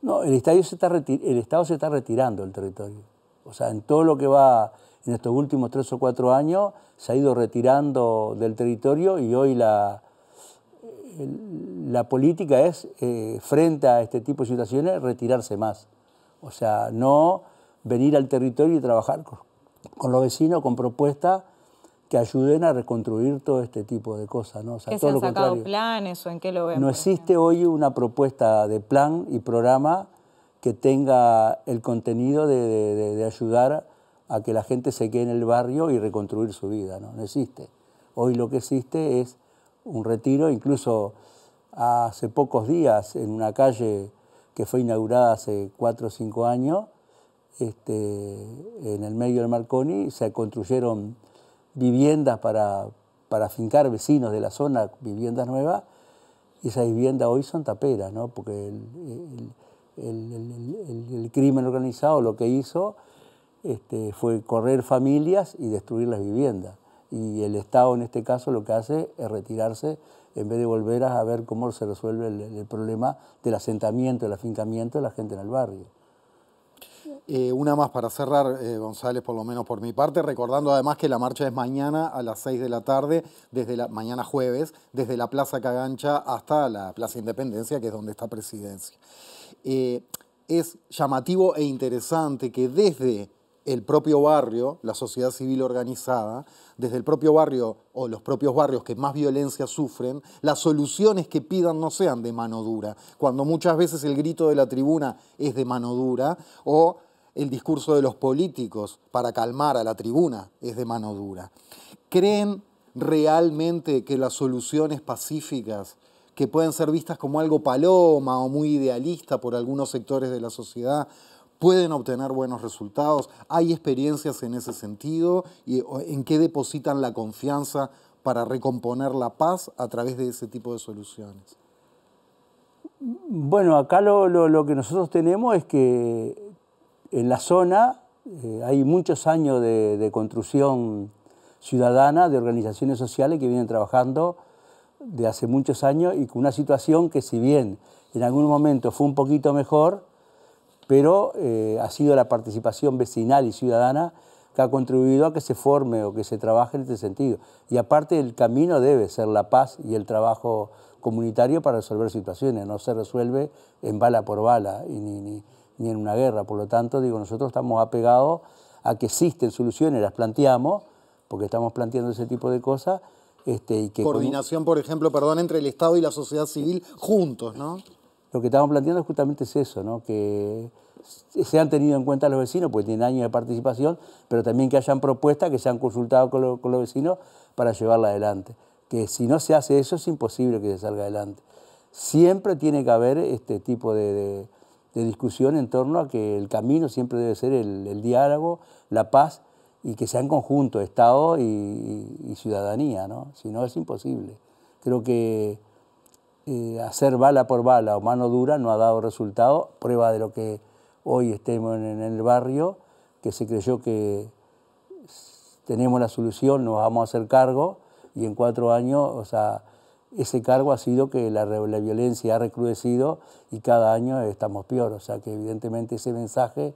No, el, se está el Estado se está retirando del territorio. O sea, en todo lo que va en estos últimos tres o cuatro años, se ha ido retirando del territorio y hoy la, la política es, eh, frente a este tipo de situaciones, retirarse más. O sea, no venir al territorio y trabajar con, los vecinos con propuestas que ayuden a reconstruir todo este tipo de cosas. ¿no? ¿Qué se han sacado planes o en qué lo vemos? No existe hoy una propuesta de plan y programa que tenga el contenido de, ayudar a que la gente se quede en el barrio y reconstruir su vida. No, no existe. Hoy lo que existe es un retiro, incluso hace pocos días en una calle que fue inaugurada hace cuatro o cinco años, este, en el medio del Marconi, se construyeron viviendas para, para fincar vecinos de la zona, viviendas nuevas, y esas viviendas hoy son taperas, ¿no? porque el, crimen organizado lo que hizo este, fue correr familias y destruir las viviendas y el Estado en este caso lo que hace es retirarse en vez de volver a ver cómo se resuelve el, problema del asentamiento, del afincamiento de la gente en el barrio. Eh, una más para cerrar, eh, González, por lo menos por mi parte, recordando además que la marcha es mañana a las 6 de la tarde, desde mañana jueves, desde la Plaza Cagancha hasta la Plaza Independencia, que es donde está Presidencia. Eh, es llamativo e interesante que desde el propio barrio, la sociedad civil organizada, desde el propio barrio o los propios barrios que más violencia sufren, las soluciones que pidan no sean de mano dura, cuando muchas veces el grito de la tribuna es de mano dura o el discurso de los políticos para calmar a la tribuna es de mano dura. ¿Creen realmente que las soluciones pacíficas que pueden ser vistas como algo paloma o muy idealista por algunos sectores de la sociedad pueden obtener buenos resultados. ¿Hay experiencias en ese sentido? ¿Y ¿En qué depositan la confianza para recomponer la paz a través de ese tipo de soluciones? Bueno, acá lo, que nosotros tenemos es que en la zona eh, hay muchos años de, de, construcción ciudadana, de organizaciones sociales que vienen trabajando de hace muchos años y con una situación que si bien en algún momento fue un poquito mejor, pero eh, ha sido la participación vecinal y ciudadana que ha contribuido a que se forme o que se trabaje en este sentido. Y aparte el camino debe ser la paz y el trabajo comunitario para resolver situaciones, no se resuelve en bala por bala y ni, ni, en una guerra. Por lo tanto, digo, nosotros estamos apegados a que existen soluciones, las planteamos, porque estamos planteando ese tipo de cosas. Este, y que Coordinación, por ejemplo, perdón, entre el Estado y la sociedad civil juntos, ¿no? Lo que estamos planteando justamente es eso, ¿no? Que se han tenido en cuenta los vecinos, pues tienen años de participación, pero también que hayan propuestas que se han consultado con, los vecinos para llevarla adelante. Que si no se hace eso es imposible que se salga adelante. Siempre tiene que haber este tipo de, discusión en torno a que el camino siempre debe ser el, diálogo, la paz y que sea en conjunto Estado y, ciudadanía, Si no es imposible. Creo que eh, hacer bala por bala o mano dura no ha dado resultado, prueba de lo que hoy estemos en el barrio, que se creyó que tenemos la solución, nos vamos a hacer cargo, y en cuatro años, o sea, ese cargo ha sido que la, violencia ha recrudecido y cada año estamos peor. O sea que evidentemente ese mensaje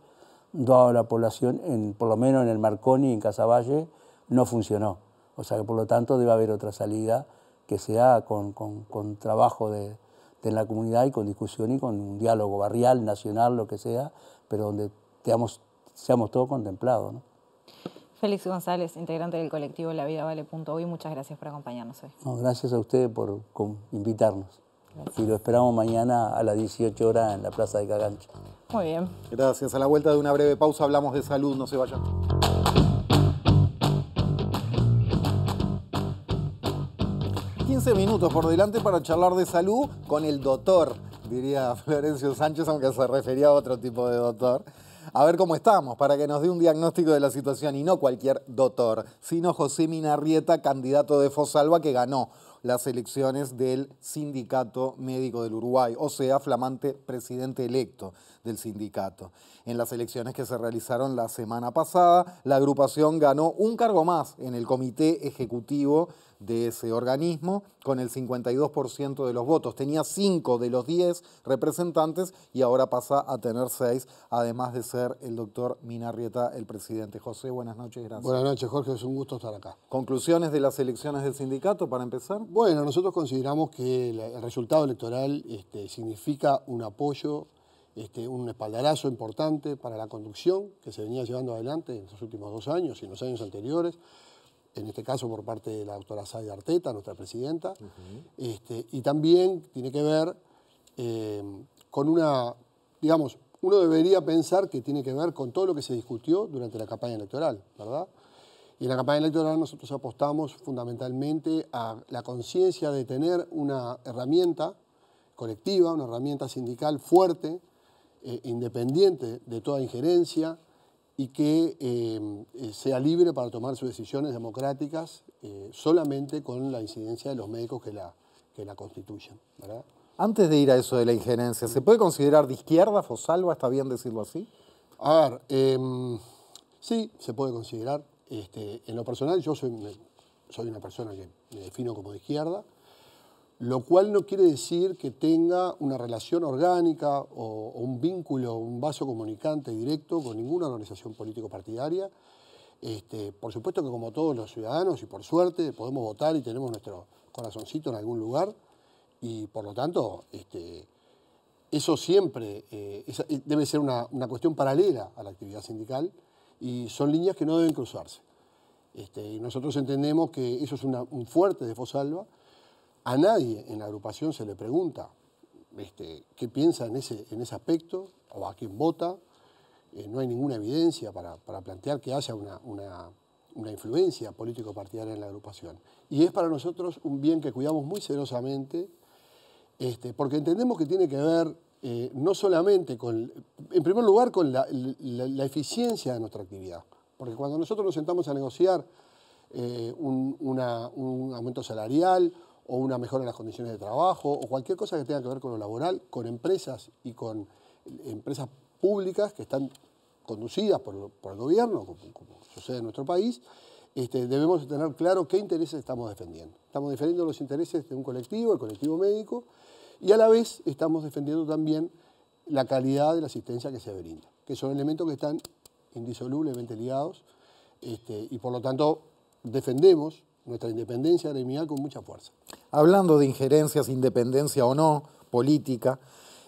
dado a la población, en, por lo menos en el Marconi y en Casaballe, no funcionó. O sea que por lo tanto debe haber otra salida que sea con trabajo de, en la comunidad y con discusión y con un diálogo barrial, nacional, lo que sea, pero donde seamos todos contemplados. Félix González, integrante del colectivo La Vida Vale. Hoy, muchas gracias por acompañarnos hoy. gracias a usted por invitarnos. Y lo esperamos mañana a las 18 horas en la Plaza de Cagancha Muy bien. Gracias. A la vuelta de una breve pausa hablamos de salud, no se vayan. 15 minutos por delante para charlar de salud con el doctor, diría Florencio Sánchez, aunque se refería a otro tipo de doctor. A ver cómo estamos, para que nos dé un diagnóstico de la situación y no cualquier doctor, sino José Minarrieta, candidato de Fosalva, que ganó las elecciones del Sindicato Médico del Uruguay, o sea, flamante presidente electo del sindicato. En las elecciones que se realizaron la semana pasada, la agrupación ganó un cargo más en el Comité Ejecutivo de ese organismo con el 52% de los votos. Tenía 5 de los 10 representantes y ahora pasa a tener 6, además de ser el doctor Minarrieta el presidente. José, buenas noches, gracias. Buenas noches, Jorge, es un gusto estar acá. ¿Conclusiones de las elecciones del sindicato para empezar? Bueno, nosotros consideramos que el resultado electoral este, significa un apoyo este, un espaldarazo importante para la conducción que se venía llevando adelante en los últimos dos años y en los años anteriores en este caso por parte de la doctora Zay Arteta, nuestra presidenta, este, y también tiene que ver eh, con una, digamos, uno debería pensar que tiene que ver con todo lo que se discutió durante la campaña electoral, ¿verdad? Y en la campaña electoral nosotros apostamos fundamentalmente a la conciencia de tener una herramienta colectiva, una herramienta sindical fuerte, eh, independiente de toda injerencia, y que eh, eh, sea libre para tomar sus decisiones democráticas eh, solamente con la incidencia de los médicos que la, que la constituyen. Antes de ir a eso de la injerencia, ¿se puede considerar de izquierda Fosalva? ¿Está bien decirlo así? A ver, em, sí, se puede considerar. Este, en lo personal, yo soy, soy una persona que me defino como de izquierda lo cual no quiere decir que tenga una relación orgánica o, un vínculo, un vaso comunicante directo con ninguna organización político-partidaria. Este, por supuesto que como todos los ciudadanos, y por suerte, podemos votar y tenemos nuestro corazoncito en algún lugar, y por lo tanto, este, eso siempre eh, eh, debe ser una, cuestión paralela a la actividad sindical, y son líneas que no deben cruzarse. Este, y nosotros entendemos que eso es un fuerte de Fosalba, a nadie en la agrupación se le pregunta este, qué piensa en ese, en ese aspecto o a quién vota. Eh, no hay ninguna evidencia para, plantear que haya una, influencia político-partidaria en la agrupación. Y es para nosotros un bien que cuidamos muy celosamente, este, porque entendemos que tiene que ver eh, no solamente con, en primer lugar, con la, eficiencia de nuestra actividad. Porque cuando nosotros nos sentamos a negociar eh, un, un aumento salarial o una mejora en las condiciones de trabajo, o cualquier cosa que tenga que ver con lo laboral, con empresas y con empresas públicas que están conducidas por, el gobierno, como, sucede en nuestro país, este, debemos tener claro qué intereses estamos defendiendo. Estamos defendiendo los intereses de un colectivo, el colectivo médico, y a la vez estamos defendiendo también la calidad de la asistencia que se brinda, que son elementos que están indisolublemente ligados, este, y por lo tanto defendemos nuestra independencia gremial con mucha fuerza. Hablando de injerencias, independencia o no, política,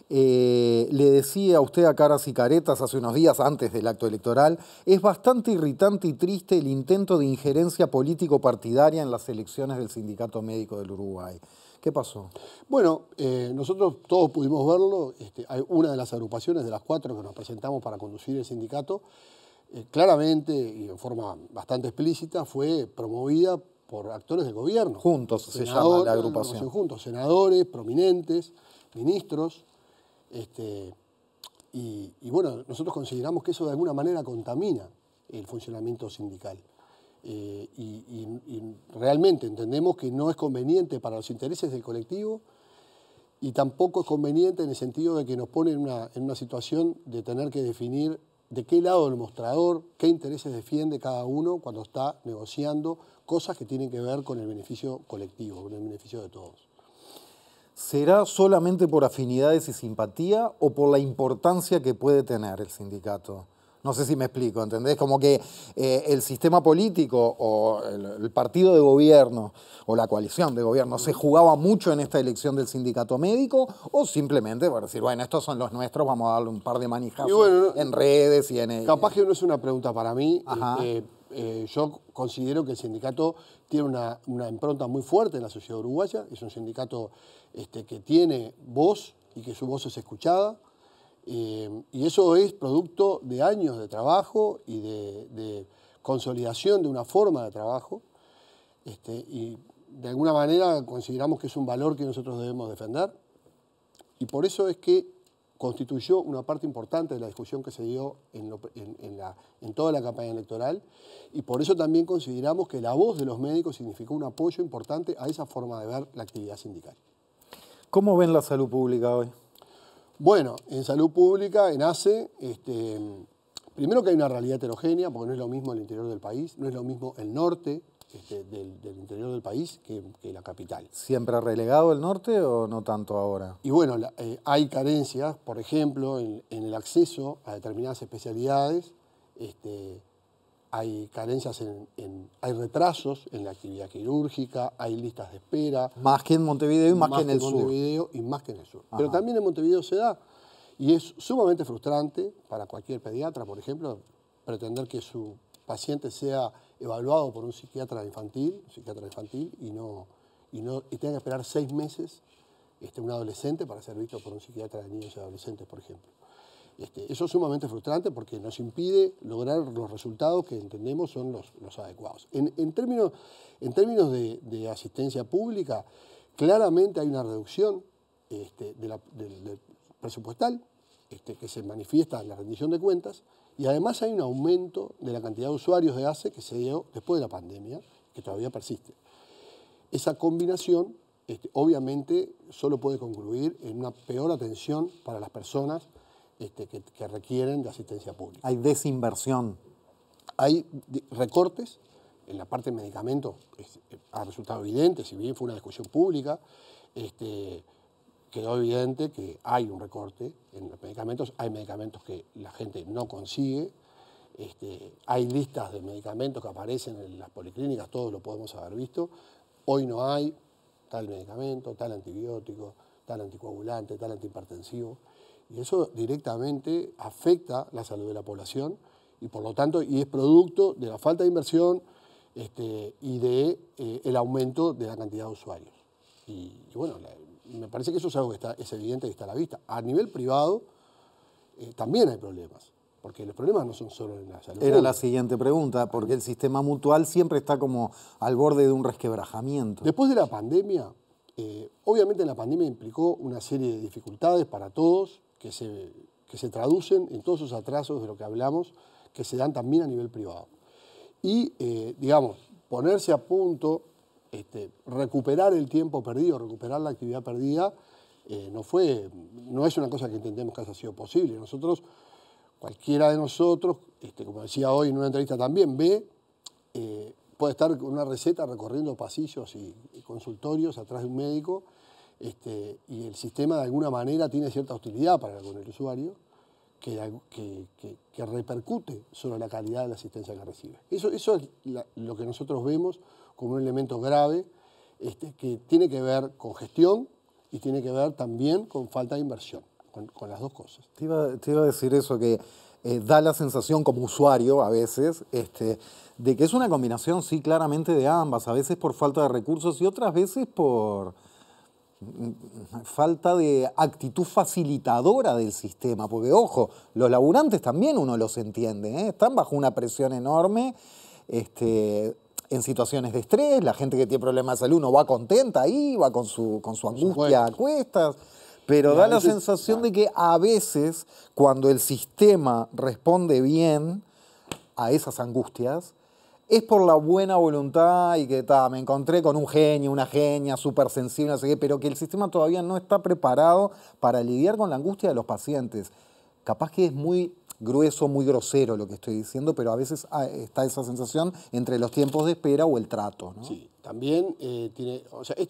eh, le decía a usted a caras y caretas hace unos días antes del acto electoral, es bastante irritante y triste el intento de injerencia político-partidaria en las elecciones del Sindicato Médico del Uruguay. ¿Qué pasó? Bueno, eh, nosotros todos pudimos verlo, este, hay una de las agrupaciones de las cuatro que nos presentamos para conducir el sindicato, eh, claramente y en forma bastante explícita, fue promovida por actores del gobierno. Juntos se llama la agrupación. Juntos, senadores, prominentes, ministros. Este, y, bueno, nosotros consideramos que eso de alguna manera contamina el funcionamiento sindical. Eh, y, realmente entendemos que no es conveniente para los intereses del colectivo y tampoco es conveniente en el sentido de que nos pone en una, en una situación de tener que definir de qué lado ...el mostrador, qué intereses defiende cada uno cuando está negociando cosas que tienen que ver con el beneficio colectivo, con el beneficio de todos. ¿Será solamente por afinidades y simpatía o por la importancia que puede tener el sindicato? No sé si me explico, ¿entendés? Como que eh, el sistema político o el, partido de gobierno o la coalición de gobierno se jugaba mucho en esta elección del sindicato médico o simplemente para decir, bueno, estos son los nuestros, vamos a darle un par de manijazos en redes y en... E-". Capaz que no es una pregunta para mí. Ajá. Eh, eh, yo considero que el sindicato tiene una, impronta muy fuerte en la sociedad uruguaya, es un sindicato este, que tiene voz y que su voz es escuchada, eh, y eso es producto de años de trabajo y de, consolidación de una forma de trabajo, este, y de alguna manera consideramos que es un valor que nosotros debemos defender, y por eso es que constituyó una parte importante de la discusión que se dio en, toda la campaña electoral y por eso también consideramos que la voz de los médicos significó un apoyo importante a esa forma de ver la actividad sindical. ¿Cómo ven la salud pública hoy? Bueno, en salud pública, en ACE, este, primero que hay una realidad heterogénea, porque no es lo mismo el interior del país, no es lo mismo el norte, este, del, interior del país que, la capital. ¿Siempre ha relegado el norte o no tanto ahora? Y bueno, eh, hay carencias, por ejemplo, en, el acceso a determinadas especialidades, este, hay carencias, en, hay retrasos en la actividad quirúrgica, hay listas de espera. Más que en Montevideo y más, que en el Montevideo sur. y más que en el sur. Pero también en Montevideo se da. Y es sumamente frustrante para cualquier pediatra, por ejemplo, pretender que su paciente sea evaluado por un psiquiatra infantil, psiquiatra infantil, y no, y no y tenga que esperar seis meses este, un adolescente para ser visto por un psiquiatra de niños y adolescentes, por ejemplo. Este, eso es sumamente frustrante porque nos impide lograr los resultados que entendemos son los, los adecuados. En, en, términos, en términos de, asistencia pública, claramente hay una reducción este, de presupuestal este, que se manifiesta en la rendición de cuentas, y además hay un aumento de la cantidad de usuarios de ACE que se dio después de la pandemia, que todavía persiste. Esa combinación, este, obviamente, solo puede concluir en una peor atención para las personas este, que, requieren de asistencia pública. Hay desinversión. Hay recortes en la parte de medicamentos este, ha resultado evidente, si bien fue una discusión pública, este, quedó evidente que hay un recorte en los medicamentos, hay medicamentos que la gente no consigue, este, hay listas de medicamentos que aparecen en las policlínicas, todos lo podemos haber visto, hoy no hay tal medicamento, tal antibiótico, tal anticoagulante, tal antihipertensivo, y eso directamente afecta la salud de la población y por lo tanto y es producto de la falta de inversión este, y de eh, el aumento de la cantidad de usuarios. y bueno, la, me parece que eso es algo que es evidente y está a la vista. A nivel privado eh, también hay problemas, porque los problemas no son solo en la salud. Era la siguiente pregunta, porque el sistema mutual siempre está como al borde de un resquebrajamiento. Después de la pandemia, eh, obviamente la pandemia implicó una serie de dificultades para todos que se, que se traducen en todos esos atrasos de lo que hablamos, que se dan también a nivel privado. Y, eh, digamos, ponerse a punto este, recuperar el tiempo perdido, recuperar la actividad perdida, eh, no fue, no es una cosa que entendemos que haya sido posible. Nosotros, cualquiera de nosotros, este, como decía hoy en una entrevista también, ve, eh, puede estar con una receta recorriendo pasillos y, consultorios atrás de un médico, este, y el sistema de alguna manera tiene cierta hostilidad para con el usuario. Que, repercute sobre la calidad de la asistencia que recibe. Eso, es lo que nosotros vemos como un elemento grave este, que tiene que ver con gestión y tiene que ver también con falta de inversión, con, las dos cosas. Te iba, a decir eso, que eh, da la sensación como usuario a veces este, de que es una combinación, sí, claramente de ambas, a veces por falta de recursos y otras veces por, mm, falta de actitud facilitadora del sistema, porque ojo, los laburantes también uno los entiende, ¿eh? están bajo una presión enorme, este, en situaciones de estrés, la gente que tiene problemas de salud no va contenta ahí, va con su, con su angustia a cuestas, pero da la sensación de que a veces cuando el sistema responde bien a esas angustias, es por la buena voluntad y que me encontré con un genio, una genia súper sensible, pero que el sistema todavía no está preparado para lidiar con la angustia de los pacientes. Capaz que es muy grueso, muy grosero lo que estoy diciendo, pero a veces ah, está esa sensación entre los tiempos de espera o el trato. Sí, también eh, tiene, o sea, eh,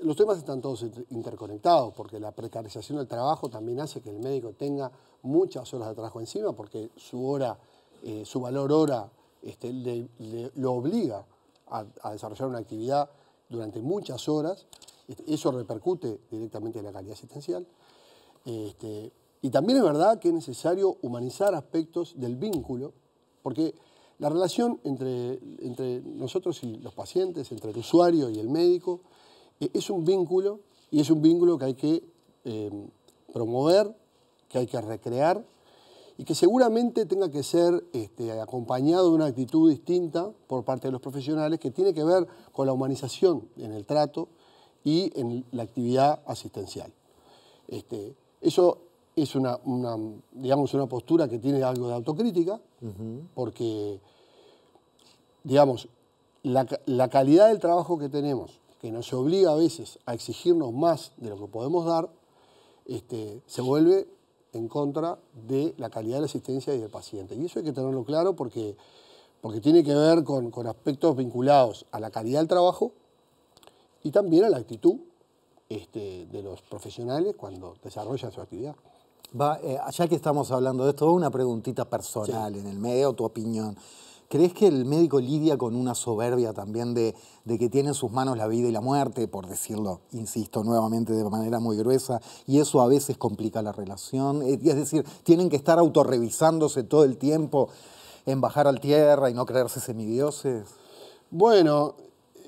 los temas están todos interconectados, porque la precarización del trabajo también hace que el médico tenga muchas horas de trabajo encima, porque su hora, eh, su valor hora, este, lo obliga a, desarrollar una actividad durante muchas horas. Este, eso repercute directamente en la calidad asistencial. Este, y también es verdad que es necesario humanizar aspectos del vínculo, porque la relación entre, entre nosotros y los pacientes, entre el usuario y el médico, eh, es un vínculo y es un vínculo que hay que em, promover, que hay que recrear y que seguramente tenga que ser este, acompañado de una actitud distinta por parte de los profesionales que tiene que ver con la humanización en el trato y en la actividad asistencial. Este, eso es una, digamos, una postura que tiene algo de autocrítica, porque, digamos, la, calidad del trabajo que tenemos, que nos obliga a veces a exigirnos más de lo que podemos dar, este, se vuelve en contra de la calidad de la asistencia y del paciente. Y eso hay que tenerlo claro porque, porque tiene que ver con, aspectos vinculados a la calidad del trabajo y también a la actitud este, de los profesionales cuando desarrollan su actividad. Va, eh, ya que estamos hablando de esto, una preguntita personal en el medio, tu opinión. ¿Crees que el médico lidia con una soberbia también de, de, que tiene en sus manos la vida y la muerte, por decirlo, insisto, nuevamente de manera muy gruesa, y eso a veces complica la relación? Eh, es decir, tienen que estar autorrevisándose todo el tiempo en bajar al tierra y no creerse semidioses. Bueno,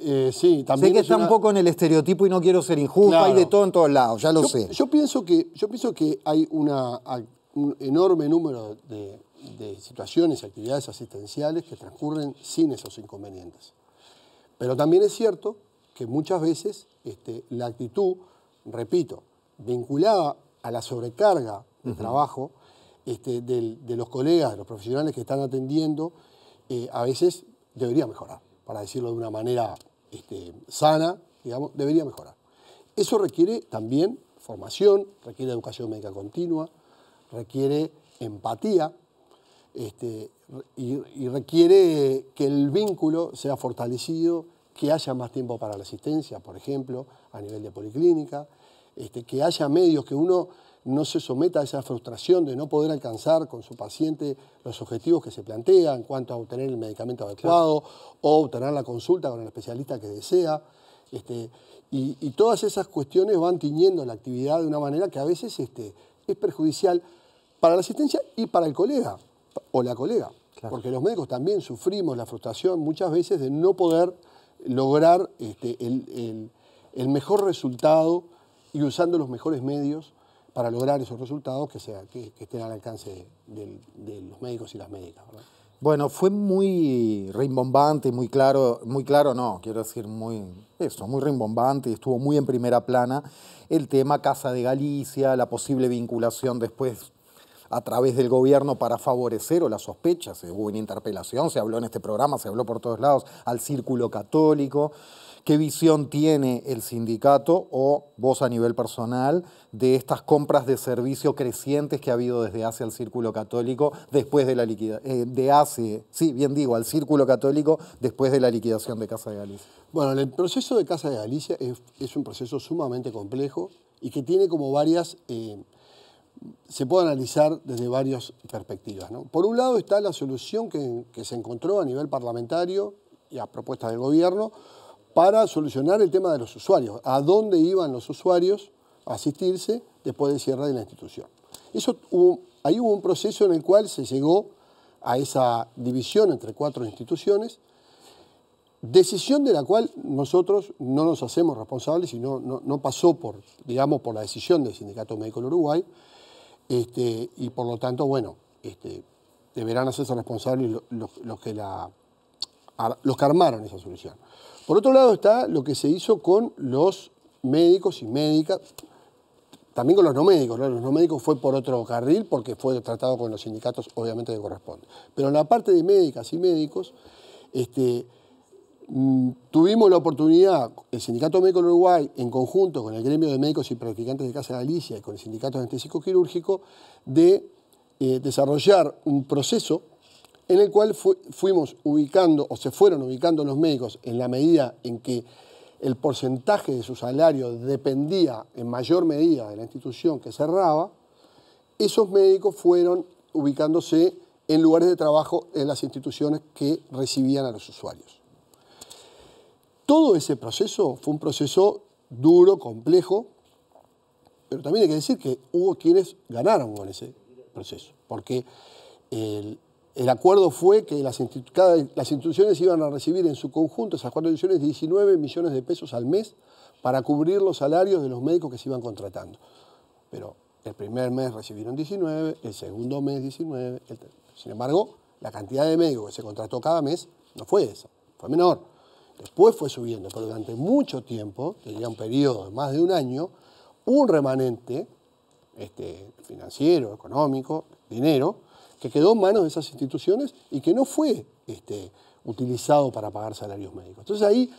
eh, también. Sé que está un poco en el estereotipo y no quiero ser injusto, hay de todo en todos lados, ya lo sé. Yo pienso que, yo pienso que hay un enorme número de, situaciones y actividades asistenciales que transcurren sin esos inconvenientes. Pero también es cierto que muchas veces este, la actitud, repito, vinculada a la sobrecarga de trabajo este, de los colegas, de los profesionales que están atendiendo, eh, a veces debería mejorar, para decirlo de una manera este, sana, digamos, debería mejorar. Eso requiere también formación, requiere educación médica continua, requiere empatía este, y, y, requiere que el vínculo sea fortalecido, que haya más tiempo para la asistencia, por ejemplo, a nivel de policlínica, este, que haya medios que uno no se someta a esa frustración de no poder alcanzar con su paciente los objetivos que se plantea en cuanto a obtener el medicamento adecuado o obtener la consulta con el especialista que desea. Este, y, todas esas cuestiones van tiñendo la actividad de una manera que a veces este, es perjudicial para la asistencia y para el colega o la colega. Porque los médicos también sufrimos la frustración muchas veces de no poder lograr este, el mejor resultado y usando los mejores medios para lograr esos resultados que, sea, que, estén al alcance de, los médicos y las médicas. Bueno, fue muy rimbombante, muy claro, muy claro no, quiero decir muy, eso, muy rimbombante, estuvo muy en primera plana el tema Casa de Galicia, la posible vinculación después a través del gobierno para favorecer o las sospechas, hubo una interpelación, se habló en este programa, se habló por todos lados, al círculo católico. ¿Qué visión tiene el sindicato o vos a nivel personal de estas compras de servicio crecientes que ha habido desde hace al Círculo Católico después de la liquidación, eh, de hace, sí, bien digo, al Círculo Católico después de la liquidación de Casa de Galicia? Bueno, el proceso de Casa de Galicia es, un proceso sumamente complejo y que tiene como varias... Eh, se puede analizar desde varias perspectivas. Por un lado está la solución que, que, se encontró a nivel parlamentario y a propuesta del gobierno para solucionar el tema de los usuarios, a dónde iban los usuarios a asistirse después de cierre de la institución. Eso ahí hubo un proceso en el cual se llegó a esa división entre cuatro instituciones, decisión de la cual nosotros no nos hacemos responsables y no, pasó por, digamos, por la decisión del Sindicato Médico del Uruguay, este, y por lo tanto, bueno, este, deberán hacerse responsables los, que los que armaron esa solución. Por otro lado está lo que se hizo con los médicos y médicas, también con los no médicos. Los no médicos fue por otro carril porque fue tratado con los sindicatos, obviamente, que corresponde. Pero en la parte de médicas y médicos, este, mm, tuvimos la oportunidad, el Sindicato Médico de Uruguay, en conjunto con el Gremio de Médicos y Practicantes de Casa de Galicia y con el Sindicato Anestésico Quirúrgico, de eh, desarrollar un proceso en el cual fuimos ubicando o se fueron ubicando los médicos en la medida en que el porcentaje de su salario dependía en mayor medida de la institución que cerraba, esos médicos fueron ubicándose en lugares de trabajo en las instituciones que recibían a los usuarios. Todo ese proceso fue un proceso duro, complejo, pero también hay que decir que hubo quienes ganaron con ese proceso, porque el, el acuerdo fue que las, instituciones iban a recibir en su conjunto, esas cuatro instituciones, 19 millones de pesos al mes para cubrir los salarios de los médicos que se iban contratando. Pero el primer mes recibieron 19, el segundo mes 19. Sin embargo, la cantidad de médicos que se contrató cada mes no fue esa, fue menor. Después fue subiendo, pero durante mucho tiempo, tenía un periodo de más de un año, un remanente este, financiero, económico, dinero, que quedó en manos de esas instituciones y que no fue este, utilizado para pagar salarios médicos. Entonces ahí,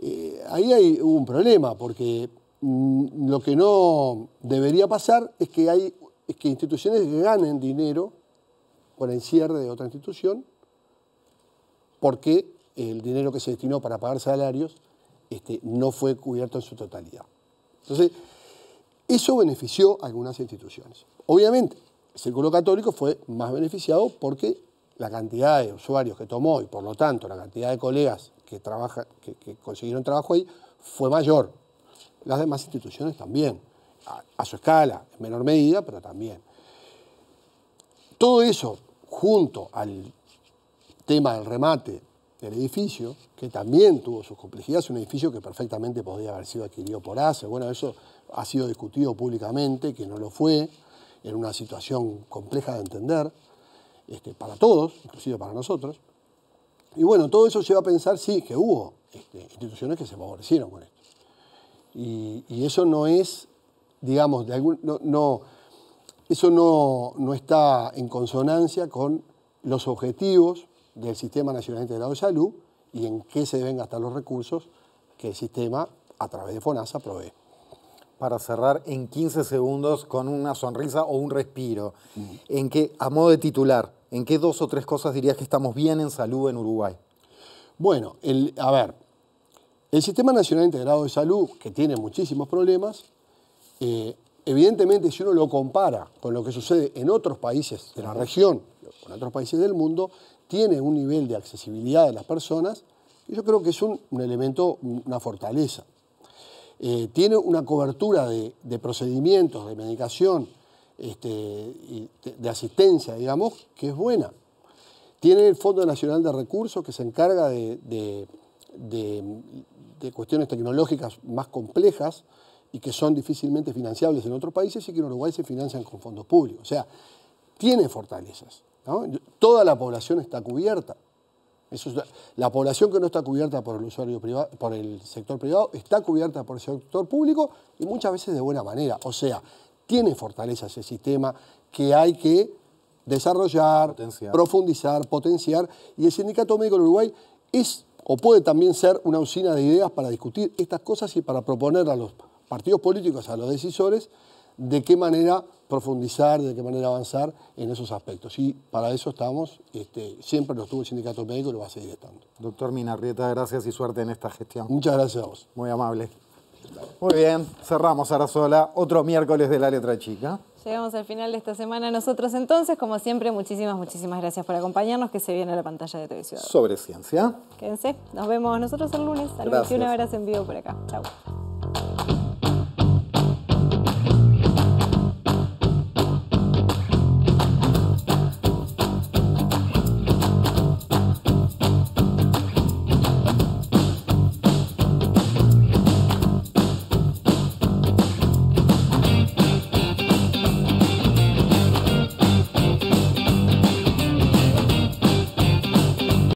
eh, ahí hay un problema, porque mm, lo que no debería pasar es que, hay, que instituciones ganen dinero por el cierre de otra institución, porque el dinero que se destinó para pagar salarios este, no fue cubierto en su totalidad. Entonces, eso benefició a algunas instituciones. Obviamente, el círculo católico fue más beneficiado porque la cantidad de usuarios que tomó y por lo tanto la cantidad de colegas que, trabaja, que, consiguieron trabajo ahí fue mayor. Las demás instituciones también, a, su escala, en menor medida, pero también. Todo eso junto al tema del remate del edificio, que también tuvo sus complejidades, un edificio que perfectamente podría haber sido adquirido por ACE, bueno, eso ha sido discutido públicamente, que no lo fue, en una situación compleja de entender, este, para todos, inclusive para nosotros. Y bueno, todo eso lleva a pensar, sí, que hubo este, instituciones que se favorecieron con esto. Y, eso no es, digamos, de algún, eso no, no está en consonancia con los objetivos del Sistema Nacional Integrado de Salud y en qué se deben gastar los recursos que el sistema, a través de FONASA, provee para cerrar en 15 segundos con una sonrisa o un respiro. Mm. ¿En qué, a modo de titular, en qué dos o tres cosas dirías que estamos bien en salud en Uruguay? Bueno, el, a ver, el Sistema Nacional Integrado de Salud, que tiene muchísimos problemas, eh, evidentemente si uno lo compara con lo que sucede en otros países de la región, con otros países del mundo, tiene un nivel de accesibilidad de las personas, y yo creo que es un elemento, una fortaleza. Eh, tiene una cobertura de, procedimientos, de medicación, este, de asistencia, digamos, que es buena. Tiene el Fondo Nacional de Recursos que se encarga de, cuestiones tecnológicas más complejas y que son difícilmente financiables en otros países y que en Uruguay se financian con fondos públicos. O sea, tiene fortalezas. Toda la población está cubierta la población que no está cubierta por el usuario privado, por el sector privado, está cubierta por el sector público y muchas veces de buena manera. O sea, tiene fortaleza ese sistema que hay que desarrollar, profundizar, potenciar. Y el Sindicato Médico del Uruguay es o puede también ser una usina de ideas para discutir estas cosas y para proponer a los partidos políticos, a los decisores, de qué manera profundizar, de qué manera avanzar en esos aspectos. Y para eso estamos, este, siempre lo estuvo el sindicato médico y lo va a seguir estando. Doctor Minarrieta, gracias y suerte en esta gestión. Muchas gracias a vos. Muy amable. Muy bien, cerramos ahora sola. otro miércoles de la letra chica. Llegamos al final de esta semana nosotros entonces, como siempre, muchísimas, muchísimas gracias por acompañarnos, que se viene a la pantalla de Televisión. Sobre ciencia. Quédense, nos vemos nosotros el lunes a las 21 horas en vivo por acá. Chao.